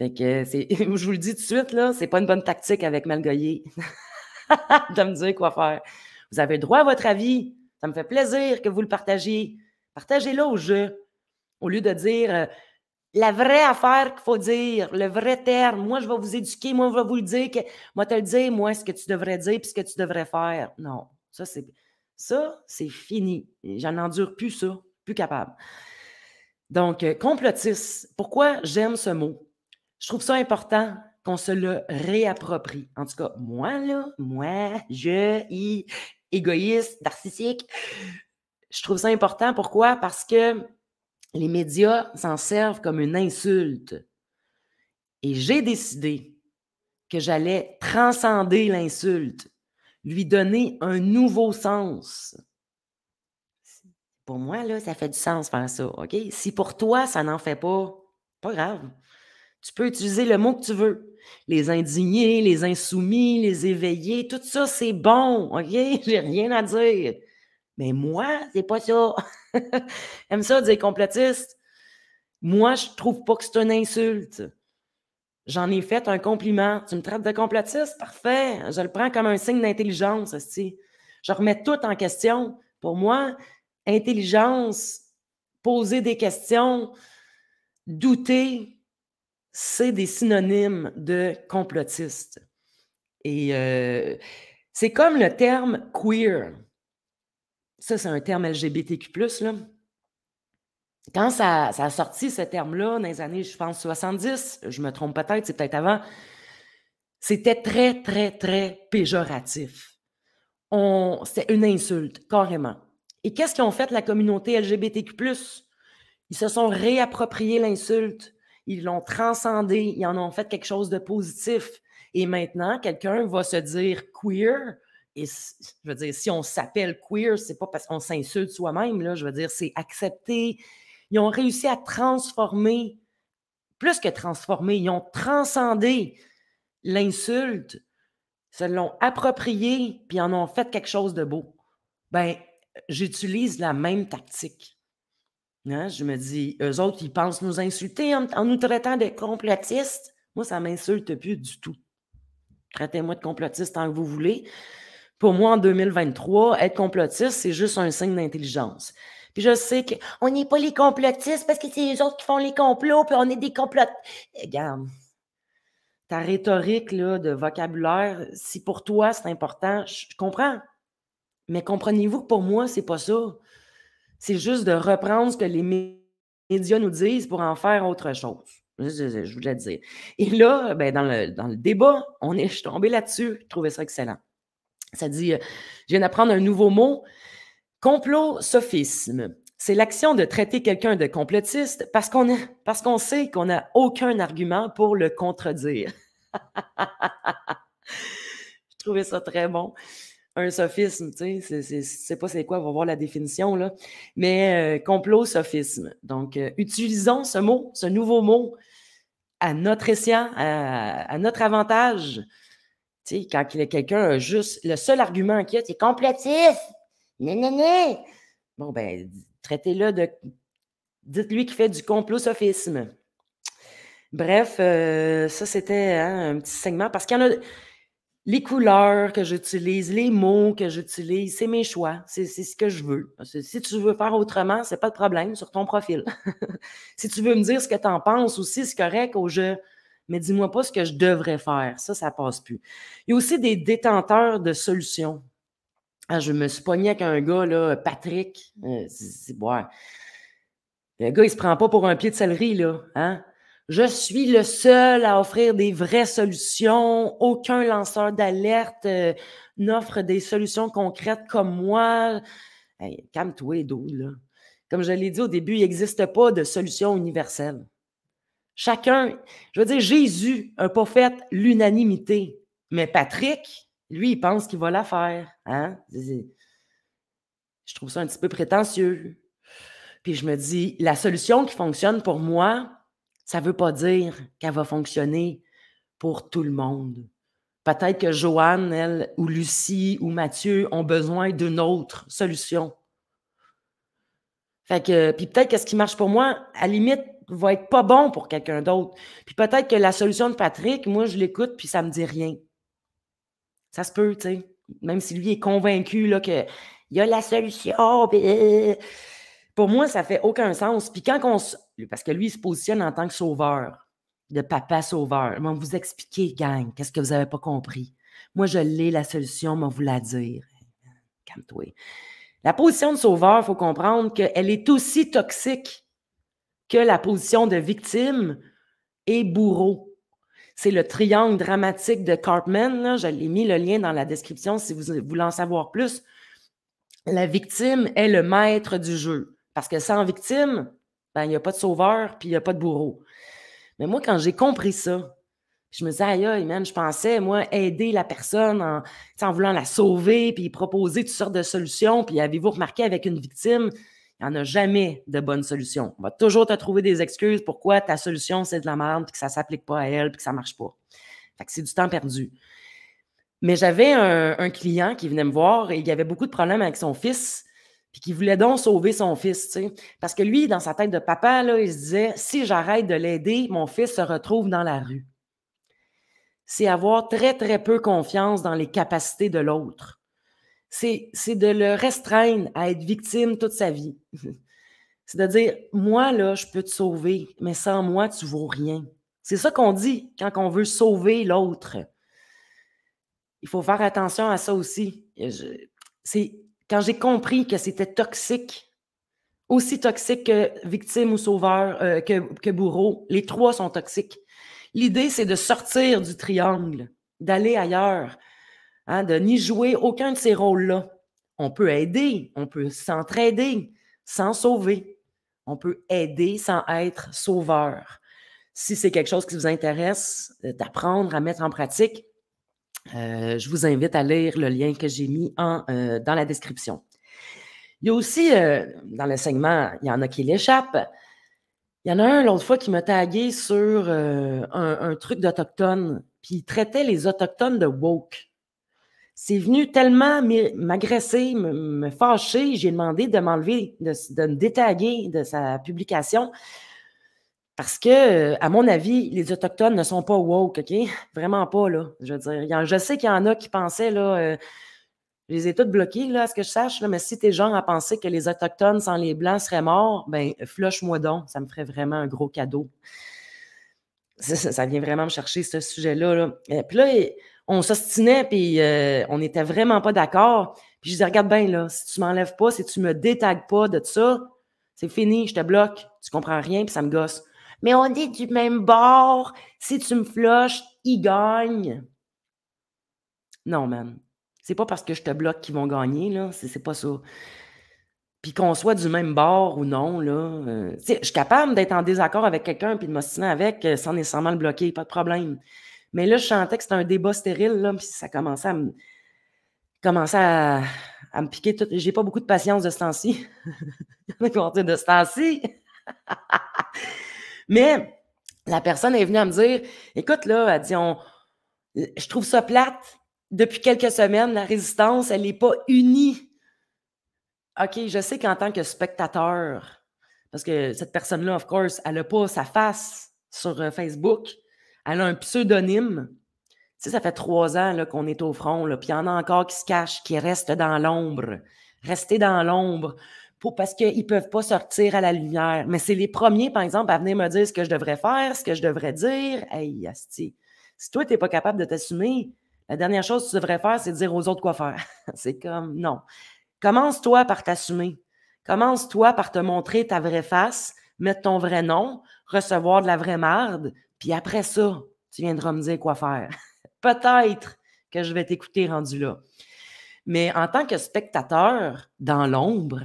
c'est, je vous le dis tout de suite, là, c'est pas une bonne tactique avec Malgoyer de me dire quoi faire. Vous avez le droit à votre avis. Ça me fait plaisir que vous le partagiez. Partagez-le au jeu. Au lieu de dire euh, la vraie affaire qu'il faut dire, le vrai terme. Moi, je vais vous éduquer, moi, je vais vous le dire, que, moi, te le dire, moi, ce que tu devrais dire puis ce que tu devrais faire. Non, ça, c'est, ça, c'est fini. J'en endure plus ça, plus capable. Donc, euh, complotiste, pourquoi j'aime ce mot? Je trouve ça important qu'on se le réapproprie. En tout cas, moi, là, moi, je, y, égoïste, narcissique, je trouve ça important. Pourquoi? Parce que les médias s'en servent comme une insulte. Et j'ai décidé que j'allais transcender l'insulte lui donner un nouveau sens. Pour moi, là, ça fait du sens faire ça, OK? Si pour toi, ça n'en fait pas, pas grave. Tu peux utiliser le mot que tu veux. Les indignés, les insoumis, les éveillés, tout ça, c'est bon, OK? J'ai rien à dire. Mais moi, c'est pas ça. J'aime ça dire complotiste. Moi, je trouve pas que c'est une insulte. J'en ai fait un compliment. Tu me traites de complotiste? Parfait. Je le prends comme un signe d'intelligence, aussi. Je remets tout en question. Pour moi, intelligence, poser des questions, douter, c'est des synonymes de complotiste. Et euh, c'est comme le terme queer. Ça, c'est un terme LGBTQ, là quand ça, a sorti ce terme-là, dans les années, je pense, 70, je me trompe peut-être, c'est peut-être avant, c'était très, très, très péjoratif. C'était une insulte, carrément. Et qu'est-ce qu'ils ont fait la communauté LGBTQ? Ils se sont réappropriés l'insulte, ils l'ont transcendée, ils en ont fait quelque chose de positif. Et maintenant, quelqu'un va se dire queer. Et je veux dire, si on s'appelle queer, c'est pas parce qu'on s'insulte soi-même, Je veux dire, c'est accepté, ils ont réussi à transformer, plus que transformer, ils ont transcendé l'insulte, se l'ont approprié, puis en ont fait quelque chose de beau. Ben, j'utilise la même tactique. Hein, je me dis, eux autres, ils pensent nous insulter en, en nous traitant de complotistes. Moi, ça ne m'insulte plus du tout. Traitez-moi de complotiste tant que vous voulez. Pour moi, en 2023, être complotiste, c'est juste un signe d'intelligence. Puis je sais qu'on n'est pas les complotistes parce que c'est les autres qui font les complots, puis on est des complotistes. Eh, Regarde, ta rhétorique de vocabulaire, si pour toi c'est important, je comprends. Mais comprenez-vous que pour moi, c'est pas ça. C'est juste de reprendre ce que les médias nous disent pour en faire autre chose. Je voulais dire. Et là, ben, dans, le, débat, on est, je suis tombée là-dessus. Je trouvais ça excellent. Ça dit, euh, je viens d'apprendre un nouveau mot. Complot sophisme. C'est l'action de traiter quelqu'un de complotiste parce qu'on, parce qu'on sait qu'on n'a aucun argument pour le contredire. Je trouvais ça très bon. Un sophisme, tu sais, c'est, c'est, pas c'est quoi, on va voir la définition, là. Mais euh, complot, sophisme. Donc, euh, utilisons ce mot, ce nouveau mot, à notre escient, à, notre avantage. Tu sais, quand il y a quelqu'un, juste le seul argument qu'il y a, c'est complotiste. Non, non, non. Bon, ben, traitez-le de. Dites-lui qu'il fait du complot-sophisme. Bref, euh, ça, c'était hein, un petit segment parce qu'il y en a. Les couleurs que j'utilise, les mots que j'utilise, c'est mes choix, c'est ce que je veux. Si tu veux faire autrement, c'est pas de problème sur ton profil. si tu veux me dire ce que tu en penses aussi, c'est correct au jeu, mais dis-moi pas ce que je devrais faire. Ça, ça passe plus. Il y a aussi des détenteurs de solutions. Ah, je me suis pogné avec un gars, là, Patrick. Euh, c'est Le gars, il se prend pas pour un pied de céleri, là. Hein? Je suis le seul à offrir des vraies solutions. Aucun lanceur d'alerte euh, n'offre des solutions concrètes comme moi. Hey, calme-toi, là. Comme je l'ai dit au début, il n'existe pas de solution universelle. Chacun, je veux dire, Jésus un prophète, l'unanimité, mais Patrick, lui, il pense qu'il va la faire. Hein? Je trouve ça un petit peu prétentieux. Puis je me dis, la solution qui fonctionne pour moi, ça ne veut pas dire qu'elle va fonctionner pour tout le monde. Peut-être que Joanne, elle, ou Lucie, ou Mathieu ont besoin d'une autre solution. puis peut-être que ce qui marche pour moi, à limite, va être pas bon pour quelqu'un d'autre. Puis peut-être que la solution de Patrick, moi, je l'écoute, puis ça me dit rien. Ça se peut, tu sais. Même si lui est convaincu qu'il y a la solution. Euh, pour moi, ça fait aucun sens. Puis quand on Parce que lui, il se positionne en tant que sauveur, de papa sauveur. vous expliquer, gang, qu'est-ce que vous n'avez pas compris. Moi, je l'ai, la solution, mais vous la dire. calme La position de sauveur, il faut comprendre qu'elle est aussi toxique que la position de victime et bourreau. C'est le triangle dramatique de Cartman. J'ai Je l'ai mis le lien dans la description si vous voulez en savoir plus. La victime est le maître du jeu. Parce que sans victime, ben, il n'y a pas de sauveur, puis il n'y a pas de bourreau. Mais moi, quand j'ai compris ça, je me disais, aïe, aïe, man, je pensais, moi, aider la personne en, en voulant la sauver, puis proposer toutes sortes de solutions. Puis avez-vous remarqué avec une victime, il n'y en a jamais de bonne solution. On va toujours te trouver des excuses pourquoi ta solution, c'est de la merde, puis que ça ne s'applique pas à elle, puis que ça ne marche pas. Fait que c'est du temps perdu. Mais j'avais un, client qui venait me voir et il avait beaucoup de problèmes avec son fils, puis qui voulait donc sauver son fils, Parce que lui, dans sa tête de papa, là, il se disait si j'arrête de l'aider, mon fils se retrouve dans la rue. C'est avoir très, très peu confiance dans les capacités de l'autre c'est de le restreindre à être victime toute sa vie. c'est à dire, moi, là, je peux te sauver, mais sans moi, tu vaux rien. C'est ça qu'on dit quand on veut sauver l'autre. Il faut faire attention à ça aussi. C'est quand j'ai compris que c'était toxique, aussi toxique que victime ou sauveur, euh, que bourreau, les trois sont toxiques. L'idée, c'est de sortir du triangle, d'aller ailleurs, Hein, de n'y jouer aucun de ces rôles-là. On peut aider, on peut s'entraider sans sauver. On peut aider sans être sauveur. Si c'est quelque chose qui vous intéresse d'apprendre à mettre en pratique, euh, je vous invite à lire le lien que j'ai mis en, euh, dans la description. Il y a aussi, euh, dans l'enseignement, il y en a qui l'échappent. Il y en a un l'autre fois qui m'a tagué sur un, un, truc d'Autochtone puis il traitait les Autochtones de woke. C'est venu tellement m'agresser, me, fâcher, j'ai demandé de m'enlever, de, me détaguer de sa publication. Parce que, à mon avis, les Autochtones ne sont pas woke, OK? Vraiment pas, là. Je veux dire, je sais qu'il y en a qui pensaient, là, euh, je les ai toutes bloqués, là, à ce que je sache, là, mais si t'es genre à penser que les Autochtones sans les Blancs seraient morts, ben, flush-moi donc, ça me ferait vraiment un gros cadeau. Ça, vient vraiment me chercher, ce sujet-là. Là. Euh, puis là, on s'ostinait, puis euh, on n'était vraiment pas d'accord. Puis je disais, regarde bien, là, si tu m'enlèves pas, si tu me détagues pas de ça, c'est fini, je te bloque, tu comprends rien, puis ça me gosse. Mais on est du même bord, si tu me floches, ils gagne. Non, man. C'est pas parce que je te bloque qu'ils vont gagner, là. C'est pas ça. Puis qu'on soit du même bord ou non, là. Euh, sais, je suis capable d'être en désaccord avec quelqu'un puis de m'ostiner avec euh, sans nécessairement le bloquer, pas de problème. Mais là, je sentais que c'était un débat stérile, là, puis ça commençait à me, à, me piquer tout. J'ai pas beaucoup de patience de ce temps-ci. de ce Mais la personne est venue à me dire Écoute, là, elle dit on, Je trouve ça plate. Depuis quelques semaines, la résistance, elle n'est pas unie. OK, je sais qu'en tant que spectateur, parce que cette personne-là, of course, elle n'a pas sa face sur euh, Facebook. Elle a un pseudonyme. Tu sais, ça fait trois ans qu'on est au front, puis il y en a encore qui se cachent, qui restent dans l'ombre. Rester dans l'ombre pour, parce qu'ils ne peuvent pas sortir à la lumière. Mais c'est les premiers, par exemple, à venir me dire ce que je devrais faire, ce que je devrais dire. Hey, Asti, si toi, tu n'es pas capable de t'assumer, la dernière chose que tu devrais faire, c'est de dire aux autres quoi faire. c'est comme non. Commence-toi par t'assumer. Commence-toi par te montrer ta vraie face, mettre ton vrai nom, recevoir de la vraie marde, puis après ça, tu viendras me dire quoi faire. Peut-être que je vais t'écouter rendu là. Mais en tant que spectateur dans l'ombre,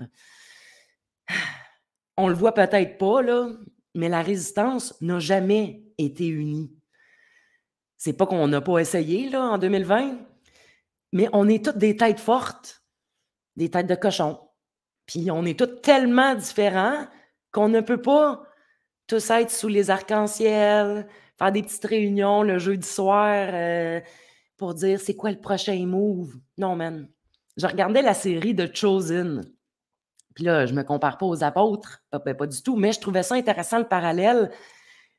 on le voit peut-être pas, là, mais la résistance n'a jamais été unie. C'est pas qu'on n'a pas essayé là, en 2020, mais on est toutes des têtes fortes, des têtes de cochon. Puis on est toutes tellement différents qu'on ne peut pas tous être sous les arcs-en-ciel, faire des petites réunions le jeudi soir euh, pour dire c'est quoi le prochain move. Non, man. Je regardais la série de Chosen. Puis là, je ne me compare pas aux apôtres, ben, pas, du tout, mais je trouvais ça intéressant le parallèle.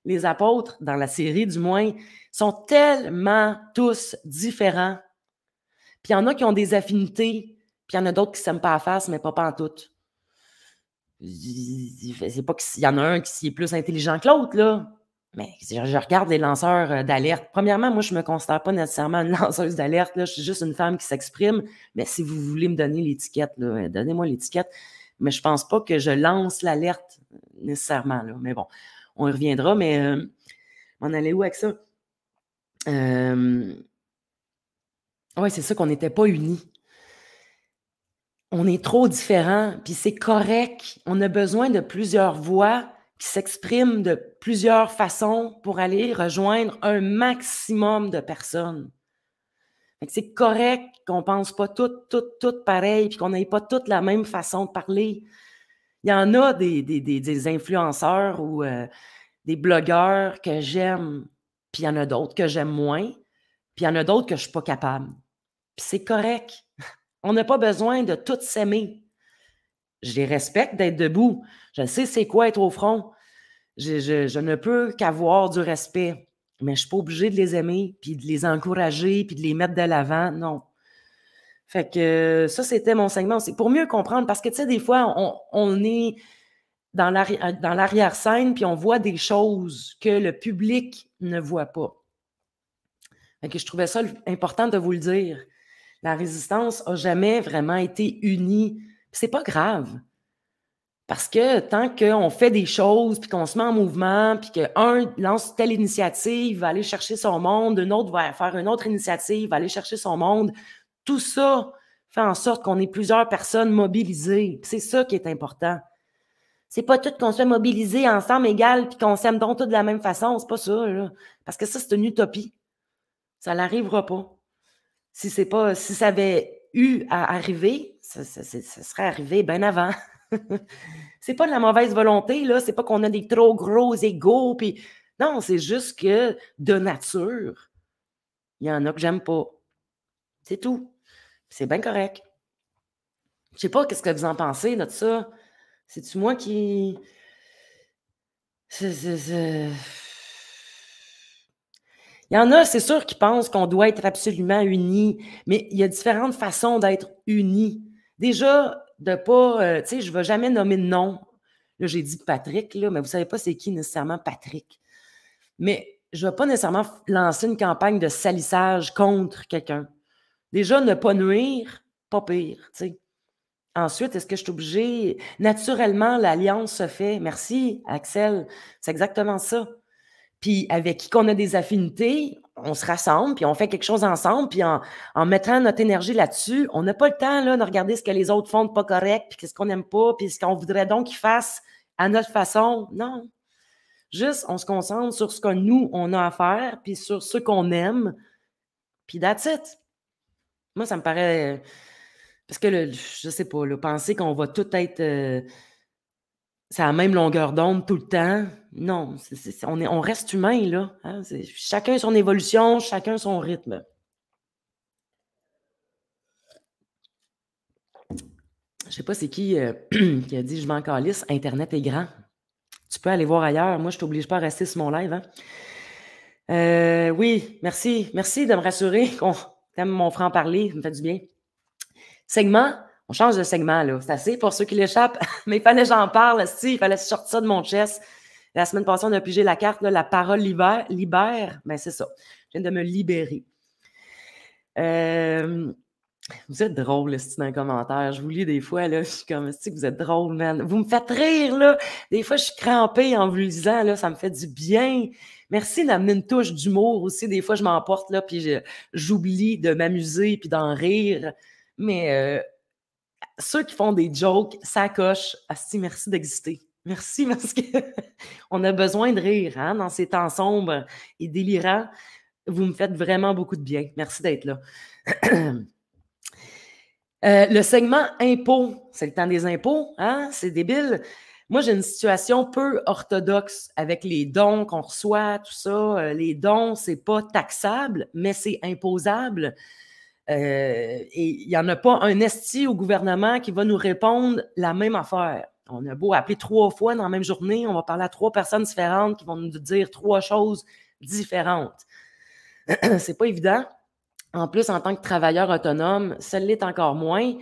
Les apôtres, dans la série du moins, sont tellement tous différents. Puis il y en a qui ont des affinités, puis il y en a d'autres qui s'aiment pas à face, mais pas, pas en toutes c'est pas qu'il y en a un qui est plus intelligent que l'autre, là. Mais je, regarde les lanceurs euh, d'alerte. Premièrement, moi, je me considère pas nécessairement une lanceuse d'alerte. Je suis juste une femme qui s'exprime. Mais si vous voulez me donner l'étiquette, euh, donnez-moi l'étiquette. Mais je pense pas que je lance l'alerte euh, nécessairement. Là. Mais bon, on y reviendra. Mais on allait où avec ça? oui, c'est ça qu'on n'était pas unis on est trop différents, puis c'est correct. On a besoin de plusieurs voix qui s'expriment de plusieurs façons pour aller rejoindre un maximum de personnes. C'est correct qu'on pense pas toutes, toutes, toutes pareilles, puis qu'on n'ait pas toutes la même façon de parler. Il y en a des, influenceurs ou euh, des blogueurs que j'aime, puis il y en a d'autres que j'aime moins, puis il y en a d'autres que je ne suis pas capable. Puis c'est correct. On n'a pas besoin de tout s'aimer. Je les respecte d'être debout. Je sais c'est quoi être au front. Je, ne peux qu'avoir du respect. Mais je ne suis pas obligée de les aimer, puis de les encourager, puis de les mettre de l'avant. Non. Fait que ça, c'était mon segment. C'est pour mieux comprendre, parce que tu sais, des fois, on, est dans l'arrière-scène, puis on voit des choses que le public ne voit pas. que je trouvais ça important de vous le dire. La résistance n'a jamais vraiment été unie. C'est pas grave. Parce que tant qu'on fait des choses, puis qu'on se met en mouvement, puis qu'un lance telle initiative, va aller chercher son monde, un autre va faire une autre initiative, va aller chercher son monde, tout ça fait en sorte qu'on ait plusieurs personnes mobilisées. C'est ça qui est important. C'est pas tout qu'on soit mobilisé ensemble égal puis qu'on s'aime donc tout de la même façon. C'est pas ça, Parce que ça, c'est une utopie. Ça n'arrivera pas. Si c'est pas, si ça avait eu à arriver, ça, serait arrivé bien avant. c'est pas de la mauvaise volonté, là. C'est pas qu'on a des trop gros égaux, puis non, c'est juste que de nature, il y en a que j'aime pas. C'est tout. C'est bien correct. Je sais pas qu'est-ce que vous en pensez de ça. C'est-tu moi qui. Il y en a, c'est sûr, qui pensent qu'on doit être absolument unis, mais il y a différentes façons d'être unis. Déjà, de pas, euh, tu sais, je ne vais jamais nommer de nom. Là, j'ai dit Patrick, là, mais vous ne savez pas c'est qui nécessairement Patrick. Mais je ne vais pas nécessairement lancer une campagne de salissage contre quelqu'un. Déjà, ne pas nuire, pas pire, tu sais. Ensuite, est-ce que je suis obligée? Naturellement, l'alliance se fait. Merci, Axel. C'est exactement ça puis avec qui qu'on a des affinités, on se rassemble, puis on fait quelque chose ensemble, puis en, mettant notre énergie là-dessus, on n'a pas le temps là, de regarder ce que les autres font de pas correct, puis qu'est-ce qu'on n'aime pas, puis ce qu'on voudrait donc qu'ils fassent à notre façon. Non. Juste, on se concentre sur ce que nous, on a à faire, puis sur ce qu'on aime, puis that's it. Moi, ça me paraît... Parce que, le, je sais pas, le penser qu'on va tout être... Euh, c'est la même longueur d'onde tout le temps. Non, on, on reste humain, là. Hein, chacun son évolution, chacun son rythme. Je sais pas c'est qui euh, qui a dit je m'en calisse, Internet est grand. Tu peux aller voir ailleurs. Moi, je t'oblige pas à rester sur mon live. Hein. Euh, oui, merci. Merci de me rassurer qu'on aime mon franc-parler. Ça me fait du bien. Segment on change de segment, là. C'est assez pour ceux qui l'échappent, mais il fallait que j'en parle, si, il fallait sortir ça de mon chest. La semaine passée, on a pigé la carte, la parole libère, libère. Ben, c'est ça. Je viens de me libérer. Euh, vous êtes drôle, c'est dans les commentaires. Je vous lis des fois, là, je suis comme, si vous êtes drôle, man. Vous me faites rire, là. Des fois, je suis crampée en vous lisant, là. Ça me fait du bien. Merci d'amener une touche d'humour aussi. Des fois, je m'emporte, là, puis j'oublie de m'amuser, puis d'en rire. Mais euh, ceux qui font des jokes, ça coche. si merci d'exister. Merci parce qu'on a besoin de rire hein, dans ces temps sombres et délirants. Vous me faites vraiment beaucoup de bien. Merci d'être là. Euh, le segment impôts, c'est le temps des impôts, hein, c'est débile. Moi, j'ai une situation peu orthodoxe avec les dons qu'on reçoit, tout ça. Euh, les dons, c'est pas taxable, mais c'est imposable. Euh, et il n'y en a pas un esti au gouvernement qui va nous répondre la même affaire. On a beau appeler trois fois dans la même journée, on va parler à trois personnes différentes qui vont nous dire trois choses différentes. C'est pas évident. En plus, en tant que travailleur autonome, ça est encore moins.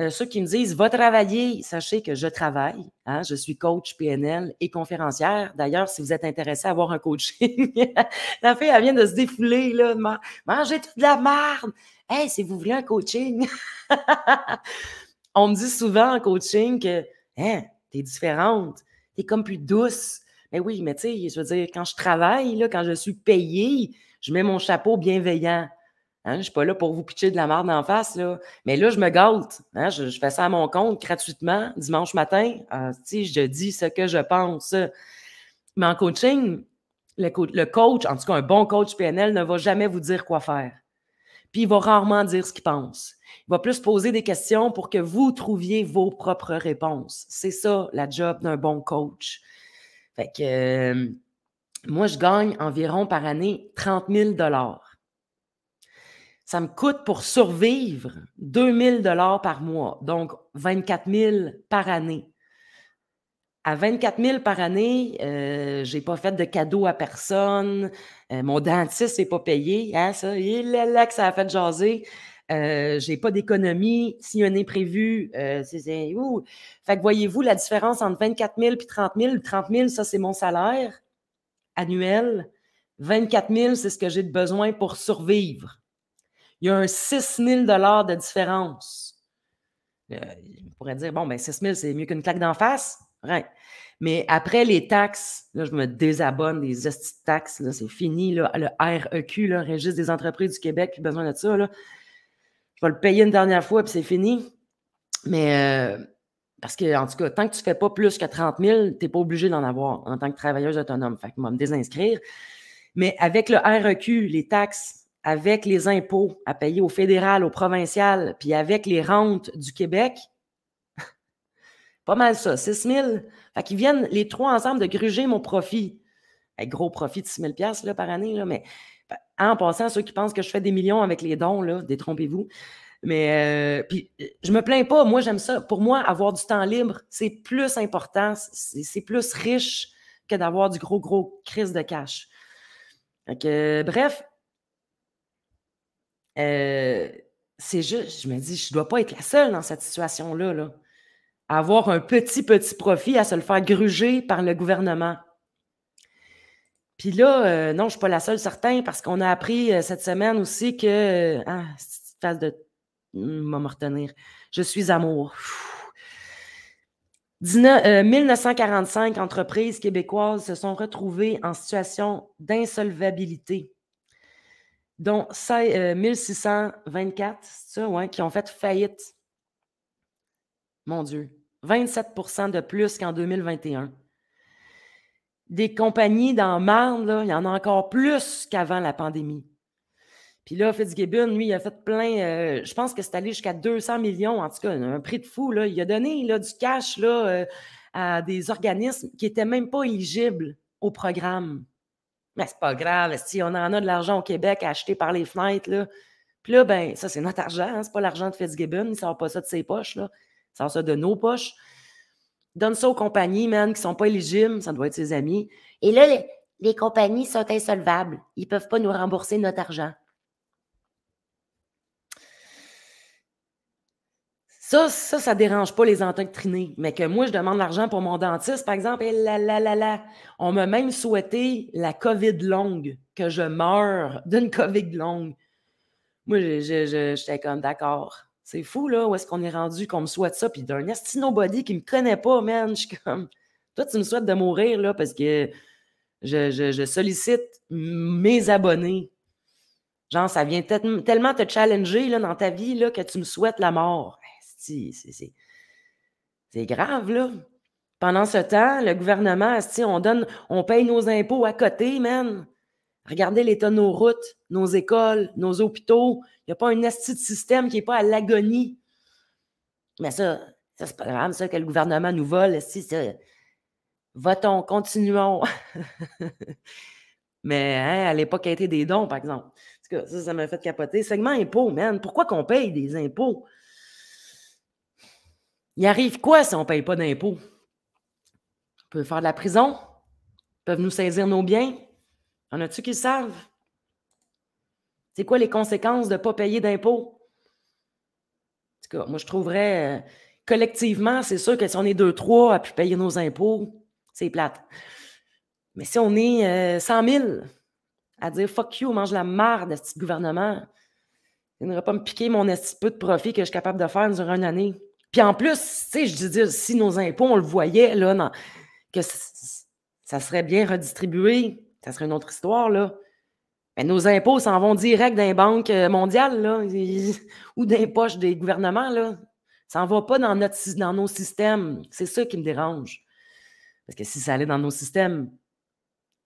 Euh, ceux qui me disent va travailler, sachez que je travaille. Hein. je suis coach PNL et conférencière. D'ailleurs, si vous êtes intéressé à avoir un coaching, la fille, vient de se défouler, là, toute la marde. Hey, si vous voulez un coaching, on me dit souvent en coaching que hein, tu es différente, t'es comme plus douce. Mais ben oui, mais tu sais, je veux dire, quand je travaille, là, quand je suis payée, je mets mon chapeau bienveillant. Hein, je ne suis pas là pour vous pitcher de la merde en face. Là. Mais là, je me gâte. Hein, je, fais ça à mon compte gratuitement dimanche matin. Euh, je dis ce que je pense. Mais en coaching, le coach, en tout cas un bon coach PNL, ne va jamais vous dire quoi faire puis il va rarement dire ce qu'il pense. Il va plus poser des questions pour que vous trouviez vos propres réponses. C'est ça la job d'un bon coach. Fait que euh, moi, je gagne environ par année 30 000 Ça me coûte pour survivre 2 000 par mois, donc 24 000 par année à 24 000 par année, euh, je n'ai pas fait de cadeau à personne, euh, mon dentiste n'est pas payé, hein, ça, il est là ça a fait jaser. je euh, j'ai pas d'économie, si un est prévu, c'est ouh. Fait que voyez-vous la différence entre 24 000 et 30 000. 30 000, ça c'est mon salaire annuel. 24 000, c'est ce que j'ai de besoin pour survivre. Il y a un 6 000 de différence. Il on pourrait dire, bon, ben 6 000, c'est mieux qu'une claque d'en face. Right. Mais après les taxes, là, je me désabonne des taxes, c'est fini. Là, le REQ, le Registre des entreprises du Québec, a besoin de ça. Je vais le payer une dernière fois, puis c'est fini. Mais euh, parce que, en tout cas, tant que tu ne fais pas plus que 30 000, tu n'es pas obligé d'en avoir en tant que travailleuse autonome. Fait que moi, me désinscrire. Mais avec le REQ, les taxes, avec les impôts à payer au fédéral, au provincial, puis avec les rentes du Québec, pas mal ça, 6 000. Fait qu'ils viennent les trois ensemble de gruger mon profit. gros profit de 6 000 par année, mais ben, en passant, ceux qui pensent que je fais des millions avec les dons, détrompez-vous. Mais euh, puis je me plains pas, moi j'aime ça. Pour moi, avoir du temps libre, c'est plus important, c'est plus riche que d'avoir du gros, gros crise de cash. Donc, bref, euh, c'est juste, je me dis, je ne dois pas être la seule dans cette situation-là. Là avoir un petit, petit profit, à se le faire gruger par le gouvernement. Puis là, euh, non, je ne suis pas la seule, certaine parce qu'on a appris euh, cette semaine aussi que. Euh, ah, cette phase de. m'en hmm, me retenir. Je suis amour. 1945 entreprises québécoises se sont retrouvées en situation d'insolvabilité, dont 1624, c'est ça, ouais, qui ont fait faillite. Mon Dieu. 27 de plus qu'en 2021. Des compagnies dans Marne, il y en a encore plus qu'avant la pandémie. Puis là, Fitzgibbon, lui, il a fait plein, euh, je pense que c'est allé jusqu'à 200 millions, en tout cas, un prix de fou. Là. Il a donné du cash euh, à des organismes qui n'étaient même pas éligibles au programme. Mais c'est pas grave, si on en a de l'argent au Québec à acheter par les fenêtres, là. Puis là, ben, ça, c'est notre argent, hein, c'est pas l'argent de Fitzgibbon, il ne sort pas ça de ses poches, là sort ça de nos poches. Donne ça aux compagnies, man, qui sont pas éligibles, ça doit être ses amis. Et là, les, compagnies sont insolvables. Ils peuvent pas nous rembourser notre argent. Ça, ça, ça dérange pas les endocrinées. Mais que moi, je demande l'argent pour mon dentiste, par exemple, là, là, On m'a même souhaité la COVID longue, que je meure d'une COVID longue. Moi, j'étais comme d'accord. C'est fou, là, où est-ce qu'on est rendu qu'on me souhaite ça, puis d'un nobody » qui me connaît pas, man, je suis comme... Toi, tu me souhaites de mourir, là, parce que je, sollicite mes abonnés. Genre, ça vient tellement te challenger, là, dans ta vie, là, que tu me souhaites la mort. C'est grave, là. Pendant ce temps, le gouvernement, on donne, on paye nos impôts à côté, man. Regardez l'état de nos routes, nos écoles, nos hôpitaux. Il n'y a pas un esti de système qui n'est pas à l'agonie. Mais ça, ça c'est pas grave, ça, que le gouvernement nous vole. Si, Votons, continuons. Mais hein, à l'époque, il a été des dons, par exemple. ça, ça m'a fait capoter. Segment impôts, man. Pourquoi qu'on paye des impôts? Il arrive quoi si on ne paye pas d'impôts? On peut faire de la prison. Ils peuvent nous saisir nos biens. En as-tu qui le savent? C'est quoi les conséquences de ne pas payer d'impôts? En tout moi, je trouverais euh, collectivement, c'est sûr que si on est deux, trois à plus payer nos impôts, c'est plate. Mais si on est euh, cent 100 000 à dire fuck you, mange la merde, de ce petit gouvernement, il n'aurait pas me piquer mon petit peu de profit que je suis capable de faire durant une année. Puis en plus, tu sais, je dis si nos impôts, on le voyait, là, que ça serait bien redistribué, ça serait une autre histoire, là. Mais nos impôts s'en vont direct dans les banques euh, mondiales ou dans les poches des gouvernements. Là. Ça n'en va pas dans, notre, dans nos systèmes. C'est ça qui me dérange. Parce que si ça allait dans nos systèmes,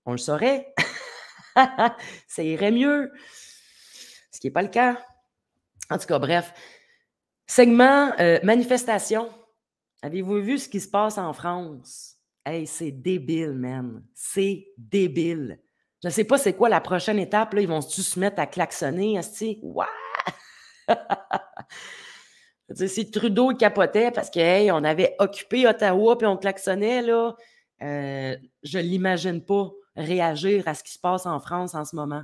on le saurait. ça irait mieux. Ce qui n'est pas le cas. En tout cas, bref. Segment euh, manifestation. Avez-vous vu ce qui se passe en France? Hey, c'est débile, man. C'est débile. Je ne sais pas c'est quoi la prochaine étape. Là. Ils vont se mettre à klaxonner? dire Waouh! si Trudeau capotait parce que on avait occupé Ottawa puis on klaxonnait, là, euh, je ne l'imagine pas réagir à ce qui se passe en France en ce moment.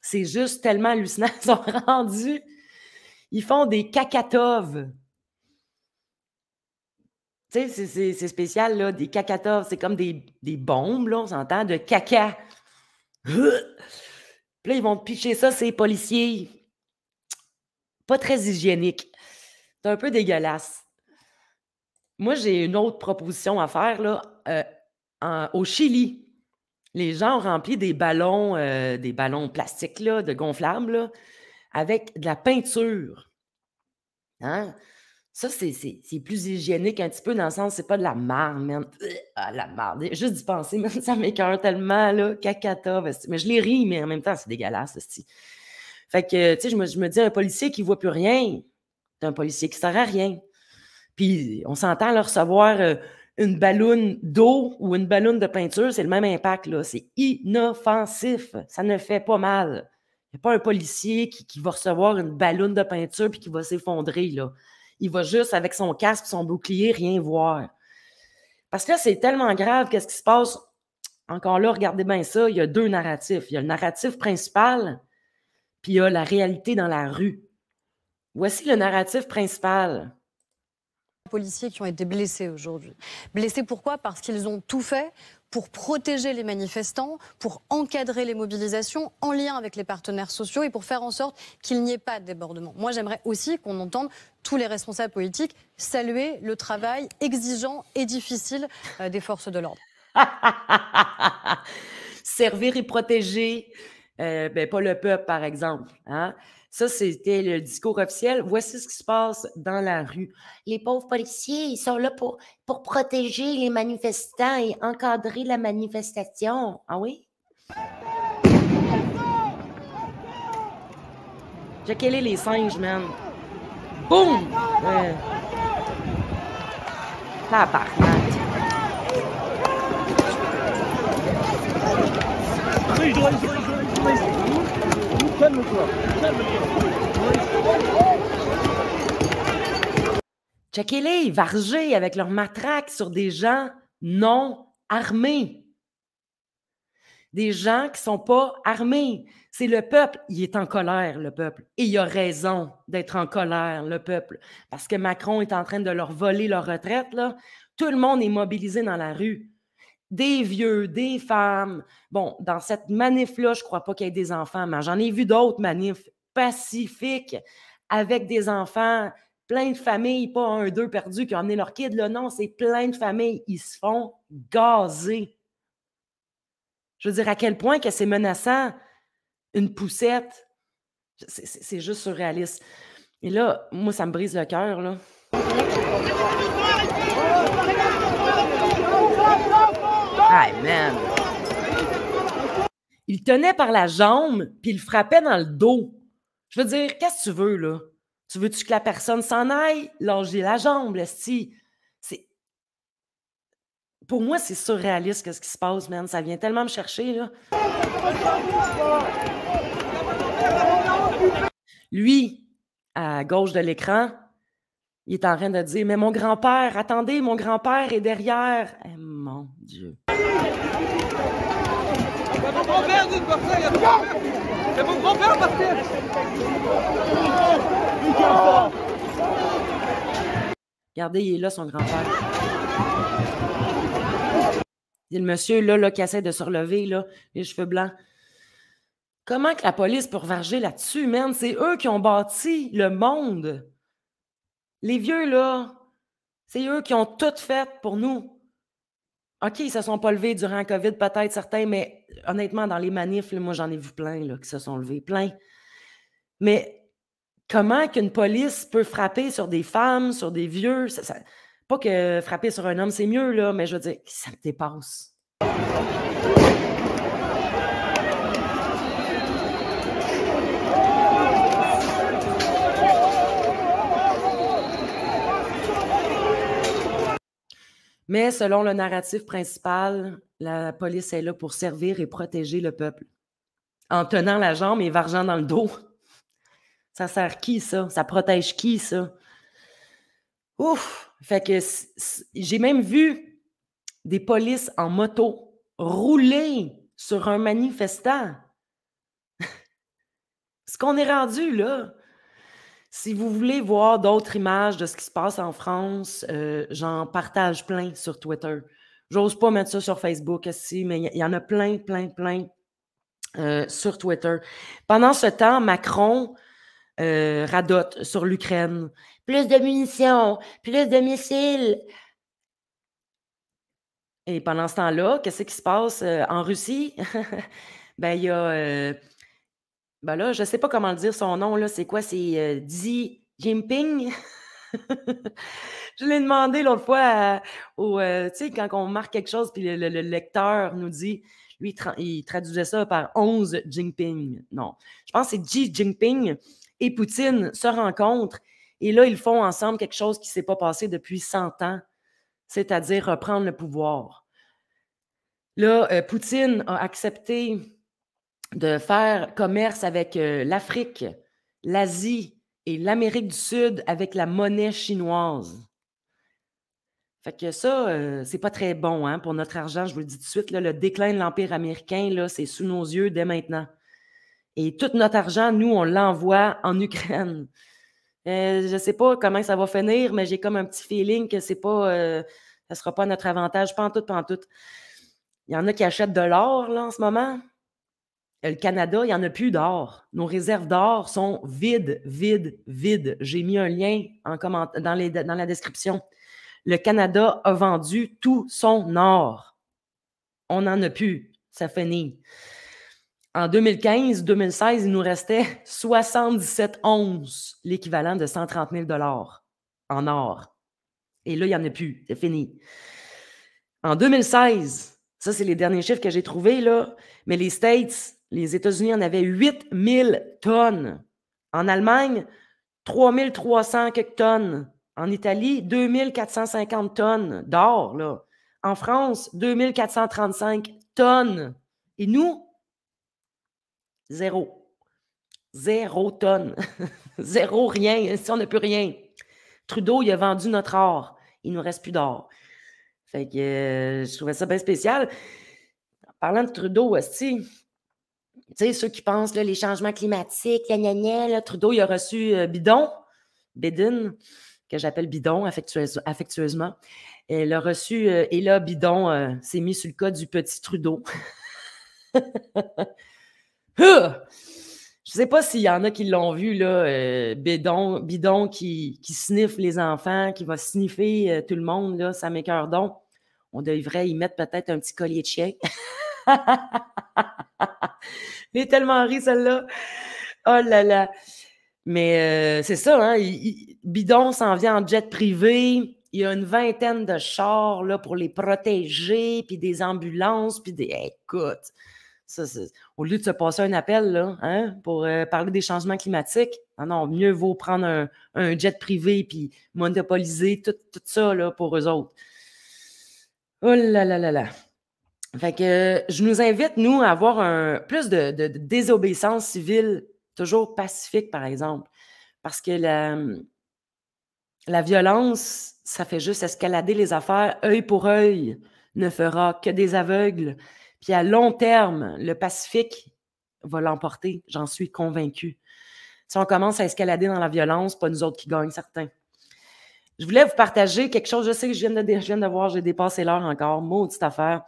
C'est juste tellement hallucinant. Ils sont rendus. Ils font des cacatoves. Tu sais, c'est spécial, là, des cacatoves. c'est comme des, bombes, là, on s'entend, de caca. Puis là, ils vont picher ça, ces policiers. Pas très hygiénique. C'est un peu dégueulasse. Moi, j'ai une autre proposition à faire, là. Euh, au Chili, les gens ont rempli des ballons, euh, des ballons plastiques, là, de gonflables, avec de la peinture. Hein? Ça, c'est plus hygiénique un petit peu dans le sens, c'est pas de la merde ah, la marde. Juste d'y penser, même ça m'écœure tellement, là, cacata. Ben, mais je les ris, mais en même temps, c'est dégueulasse, ceci. Fait que, tu sais, je me, dis, un policier qui voit plus rien, c'est un policier qui sert à rien. Puis, on s'entend leur recevoir euh, une ballonne d'eau ou une ballonne de peinture, c'est le même impact, là. C'est inoffensif. Ça ne fait pas mal. Il n'y a pas un policier qui, qui va recevoir une ballonne de peinture puis qui va s'effondrer, là il va juste avec son casque, son bouclier, rien voir. Parce que là, c'est tellement grave, qu'est-ce qui se passe? Encore là, regardez bien ça, il y a deux narratifs. Il y a le narratif principal, puis il y a la réalité dans la rue. Voici le narratif principal policiers qui ont été blessés aujourd'hui. Blessés pourquoi Parce qu'ils ont tout fait pour protéger les manifestants, pour encadrer les mobilisations en lien avec les partenaires sociaux et pour faire en sorte qu'il n'y ait pas de débordement. Moi, j'aimerais aussi qu'on entende tous les responsables politiques saluer le travail exigeant et difficile euh, des forces de l'ordre. Servir et protéger, euh, ben, pas le peuple, par exemple. Hein? Ça, c'était le discours officiel. Voici ce qui se passe dans la rue. Les pauvres policiers, ils sont là pour, pour protéger les manifestants et encadrer la manifestation. Ah oui? J'ai quel est les singes, man? Boum! Tabarnak. Checkez-les, varger avec leur matraque sur des gens non armés. Des gens qui ne sont pas armés. C'est le peuple. Il est en colère, le peuple. Et il a raison d'être en colère, le peuple. Parce que Macron est en train de leur voler leur retraite. Là. Tout le monde est mobilisé dans la rue des vieux, des femmes. Bon, dans cette manif-là, je ne crois pas qu'il y ait des enfants, mais j'en ai vu d'autres manifs pacifiques avec des enfants, plein de familles, pas un, deux perdus qui ont amené leur kid. non, c'est plein de familles. Ils se font gazer. Je veux dire, à quel point que c'est menaçant une poussette. C'est juste surréaliste. Et là, moi, ça me brise le cœur, là. Il tenait par la jambe, puis il frappait dans le dos. Je veux dire, qu'est-ce que tu veux, là? Tu veux-tu que la personne s'en aille? j'ai la jambe, si C'est. Pour moi, c'est surréaliste ce qui se passe, man. Ça vient tellement me chercher, là. Lui, à gauche de l'écran, il est en train de dire Mais mon grand-père, attendez, mon grand-père est derrière. Eh, mon Dieu. Regardez, il est là son grand-père. a le monsieur là, qui essaie de se relever, là, les cheveux blancs. Comment que la police pour varger là-dessus, même C'est eux qui ont bâti le monde. Les vieux, là, c'est eux qui ont tout fait pour nous. OK, ils ne se sont pas levés durant la COVID, peut-être certains, mais honnêtement, dans les manifs, moi, j'en ai vu plein là, qui se sont levés, plein. Mais comment qu'une police peut frapper sur des femmes, sur des vieux? pas que frapper sur un homme, c'est mieux, là, mais je veux dire, ça me dépasse. Mais selon le narratif principal, la police est là pour servir et protéger le peuple. En tenant la jambe et vargeant dans le dos. Ça sert qui, ça? Ça protège qui, ça? Ouf! Fait que j'ai même vu des polices en moto rouler sur un manifestant. Ce qu'on est rendu, là, si vous voulez voir d'autres images de ce qui se passe en France, euh, j'en partage plein sur Twitter. J'ose pas mettre ça sur Facebook aussi, mais il y, en a plein, plein, plein euh, sur Twitter. Pendant ce temps, Macron euh, radote sur l'Ukraine. Plus de munitions, plus de missiles. Et pendant ce temps-là, qu'est-ce qui se passe en Russie? ben, il y a ben là, je ne sais pas comment dire son nom, là, c'est quoi? C'est euh, Xi Jinping? je l'ai demandé l'autre fois au, euh, quand on marque quelque chose, puis le, lecteur nous dit, lui, il, traduisait ça par 11 Jinping. Non, je pense que c'est Xi Jinping et Poutine se rencontrent et là, ils font ensemble quelque chose qui ne s'est pas passé depuis 100 ans, c'est-à-dire reprendre le pouvoir. Là, euh, Poutine a accepté de faire commerce avec euh, l'Afrique, l'Asie et l'Amérique du Sud avec la monnaie chinoise. Fait que ça, euh, c'est pas très bon hein, pour notre argent. Je vous le dis tout de suite, le déclin de l'Empire américain, c'est sous nos yeux dès maintenant. Et tout notre argent, nous, on l'envoie en Ukraine. Euh, je sais pas comment ça va finir, mais j'ai comme un petit feeling que c'est pas, ça sera pas notre avantage, pas en tout, pas en tout. Il y en a qui achètent de l'or en ce moment. Euh, le Canada, il n'y en a plus d'or. Nos réserves d'or sont vides, vides, vides. J'ai mis un lien en dans, la description. Le Canada a vendu tout son or. On n'en a plus. Ça finit. En 2015-2016, il nous restait 77 onces, l'équivalent de 130 000 en or. Et là, il n'y en a plus. C'est fini. En 2016, ça, c'est les derniers chiffres que j'ai trouvés, là, mais les States les États-Unis en avaient 8000 tonnes. En Allemagne, 3300 300 tonnes. En Italie, 2450 tonnes d'or. Là. En France, 2435 tonnes. Et nous, zéro. Zéro tonne. zéro rien. Si on n'a plus rien. Trudeau, il a vendu notre or. Il ne nous reste plus d'or. Fait que euh, je trouvais ça bien spécial. En parlant de Trudeau aussi, tu sais, ceux qui pensent, les changements climatiques, la gna, Trudeau, il a reçu euh, Bidon, Bédine, que j'appelle Bidon affectueusement. Elle a reçu, et euh, là, Bidon euh, s'est mis sur le cas du petit Trudeau. Je sais pas s'il y en a qui l'ont vu, là, Bidon, Bidon qui, qui sniffe les enfants, qui va sniffer tout le monde, là, ça m'écœure donc. On devrait y mettre peut-être un petit collier de chien. est tellement ri, celle-là. Oh là là. Mais euh, c'est ça, hein? Bidon s'en vient en jet privé. Il y a une vingtaine de chars là, pour les protéger, puis des ambulances, puis des. écoute, au lieu de se passer un appel hein, pour euh, parler des changements climatiques, non, non, mieux vaut prendre un, jet privé puis monopoliser tout, ça pour eux autres. Oh là là là là. Fait que je nous invite, nous, à avoir un, plus de, désobéissance civile, toujours pacifique, par exemple. Parce que la, violence, ça fait juste escalader les affaires œil pour œil, ne fera que des aveugles. Puis à long terme, le Pacifique va l'emporter, j'en suis convaincue. Si on commence à escalader dans la violence, pas nous autres qui gagnent certains. Je voulais vous partager quelque chose, je sais que je viens de, je viens de voir, j'ai dépassé l'heure encore, maudite affaire.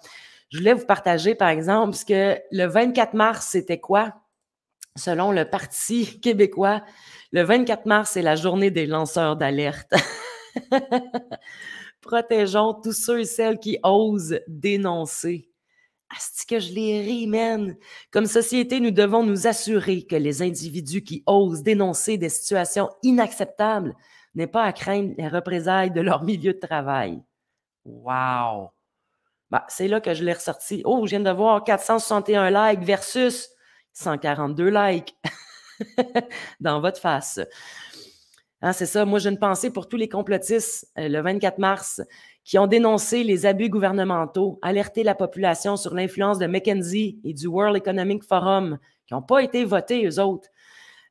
Je voulais vous partager, par exemple, ce que le 24 mars, c'était quoi? Selon le Parti québécois, le 24 mars, c'est la journée des lanceurs d'alerte. Protégeons tous ceux et celles qui osent dénoncer. Asti que je les ris, Comme société, nous devons nous assurer que les individus qui osent dénoncer des situations inacceptables n'aient pas à craindre les représailles de leur milieu de travail. Wow! Bah, c'est là que je l'ai ressorti. Oh, je viens de voir 461 likes versus 142 likes dans votre face. Hein, c'est ça. Moi, j'ai une pensée pour tous les complotistes euh, le 24 mars qui ont dénoncé les abus gouvernementaux, alerté la population sur l'influence de McKenzie et du World Economic Forum, qui n'ont pas été votés, eux autres,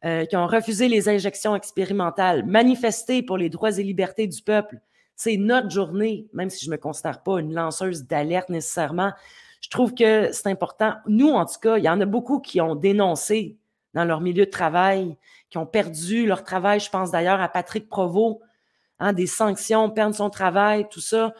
euh, qui ont refusé les injections expérimentales, manifesté pour les droits et libertés du peuple, c'est notre journée, même si je ne me considère pas une lanceuse d'alerte nécessairement. Je trouve que c'est important. Nous, en tout cas, il y en a beaucoup qui ont dénoncé dans leur milieu de travail, qui ont perdu leur travail. Je pense d'ailleurs à Patrick Provost, hein, des sanctions, perdre son travail, tout ça.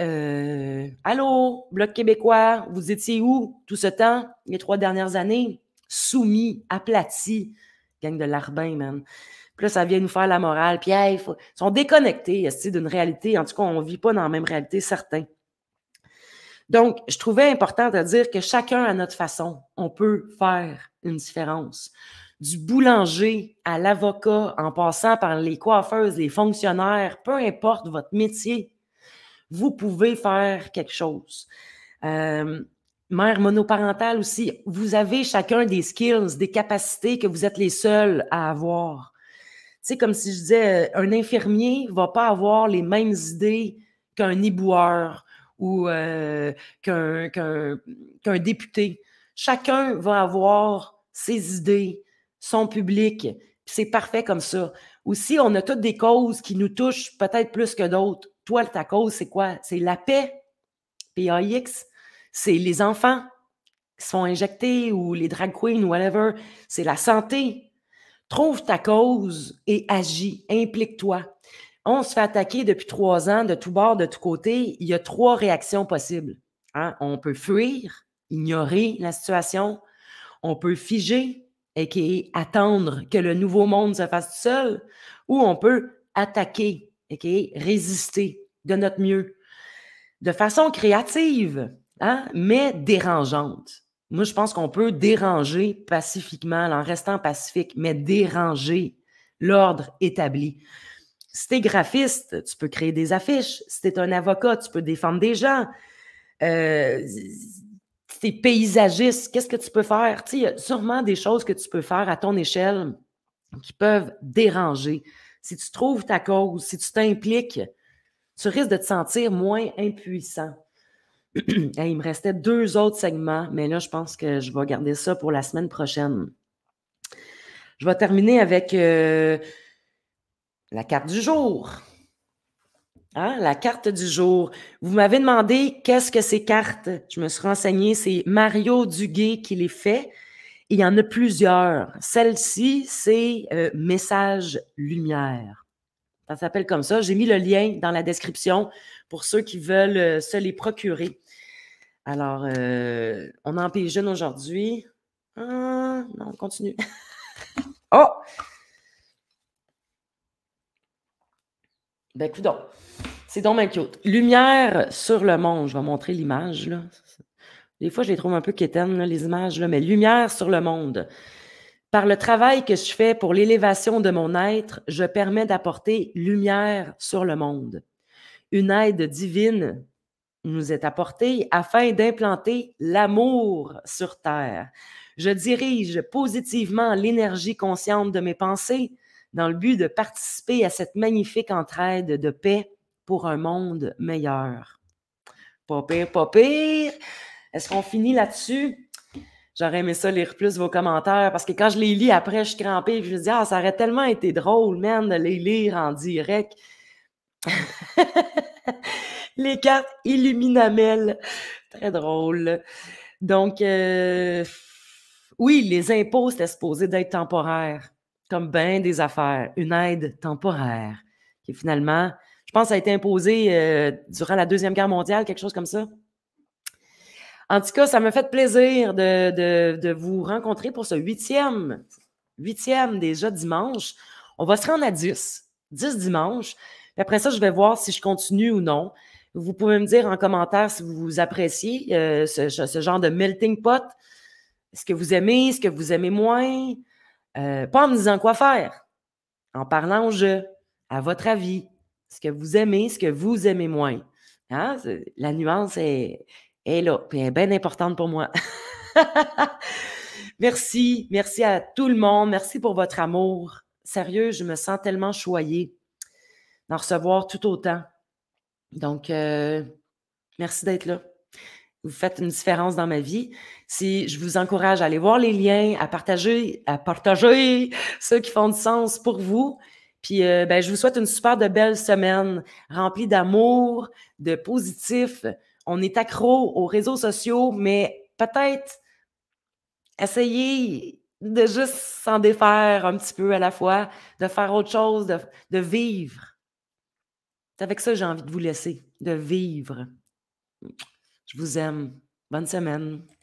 Euh, allô, Bloc québécois, vous étiez où tout ce temps, les trois dernières années? Soumis, aplati, gagne de larbin, man. Puis là, ça vient nous faire la morale. Puis, ils sont déconnectés d'une réalité. En tout cas, on ne vit pas dans la même réalité, certains. Donc, je trouvais important de dire que chacun à notre façon, on peut faire une différence. Du boulanger à l'avocat, en passant par les coiffeuses, les fonctionnaires, peu importe votre métier, vous pouvez faire quelque chose. Euh, mère monoparentale aussi, vous avez chacun des skills, des capacités que vous êtes les seuls à avoir sais, comme si je disais, euh, un infirmier ne va pas avoir les mêmes idées qu'un éboueur ou euh, qu'un député. Chacun va avoir ses idées, son public. C'est parfait comme ça. Aussi, on a toutes des causes qui nous touchent peut-être plus que d'autres. Toi, ta cause, c'est quoi? C'est la paix, X C'est les enfants qui sont injectés ou les drag queens ou whatever. C'est la santé, Trouve ta cause et agis. Implique-toi. On se fait attaquer depuis trois ans de tous bords, de tous côtés. Il y a trois réactions possibles. Hein. On peut fuir, ignorer la situation. On peut figer, et attendre que le nouveau monde se fasse tout seul, ou on peut attaquer, et résister de notre mieux, de façon créative, hein, mais dérangeante. Moi, je pense qu'on peut déranger pacifiquement, en restant pacifique, mais déranger l'ordre établi. Si tu es graphiste, tu peux créer des affiches. Si tu es un avocat, tu peux défendre des gens. Euh, si tu es paysagiste, qu'est-ce que tu peux faire? Il y a sûrement des choses que tu peux faire à ton échelle qui peuvent déranger. Si tu trouves ta cause, si tu t'impliques, tu risques de te sentir moins impuissant. il me restait deux autres segments, mais là, je pense que je vais garder ça pour la semaine prochaine. Je vais terminer avec euh, la carte du jour. Hein, la carte du jour. Vous m'avez demandé qu'est-ce que ces cartes. Je me suis renseignée, c'est Mario Duguet qui les fait. Il y en a plusieurs. Celle-ci, c'est euh, Message Lumière. Ça s'appelle comme ça. J'ai mis le lien dans la description pour ceux qui veulent euh, se les procurer. Alors, euh, on en paye jeune aujourd'hui. Ah, non, on continue. oh! Ben, coudon. C'est donc ma Lumière sur le monde. Je vais montrer l'image. Des fois, je les trouve un peu quétaines, les images, là, mais lumière sur le monde. Par le travail que je fais pour l'élévation de mon être, je permets d'apporter lumière sur le monde. Une aide divine nous est apportée afin d'implanter l'amour sur Terre. Je dirige positivement l'énergie consciente de mes pensées dans le but de participer à cette magnifique entraide de paix pour un monde meilleur. Pas pire, pas pire. Est-ce qu'on finit là-dessus? J'aurais aimé ça lire plus vos commentaires parce que quand je les lis après, je suis et je me dis Ah, ça aurait tellement été drôle, man, de les lire en direct. les cartes Illuminamel. Très drôle. Donc, euh, oui, les impôts, c'était supposé d'être temporaire, comme bien des affaires, une aide temporaire, qui finalement, je pense, a été imposée euh, durant la Deuxième Guerre mondiale, quelque chose comme ça. En tout cas, ça me fait plaisir de, vous rencontrer pour ce huitième, huitième déjà dimanche. On va se rendre à 10, 10 dimanches après ça, je vais voir si je continue ou non. Vous pouvez me dire en commentaire si vous appréciez euh, ce, genre de melting pot. Est-ce que vous aimez, est-ce que vous aimez moins? Euh, pas en me disant quoi faire, en parlant au jeu, à votre avis. Ce que vous aimez, ce que vous aimez moins. Hein? La nuance est, là, puis est bien importante pour moi. merci, merci à tout le monde, merci pour votre amour. Sérieux, je me sens tellement choyée d'en recevoir tout autant. Donc, euh, merci d'être là. Vous faites une différence dans ma vie. Si je vous encourage à aller voir les liens, à partager, à partager ceux qui font du sens pour vous. Puis, euh, ben, je vous souhaite une super de belle semaine remplie d'amour, de positif. On est accro aux réseaux sociaux, mais peut-être essayez de juste s'en défaire un petit peu à la fois, de faire autre chose, de, de vivre. C'est avec ça j'ai envie de vous laisser, de vivre. Je vous aime. Bonne semaine.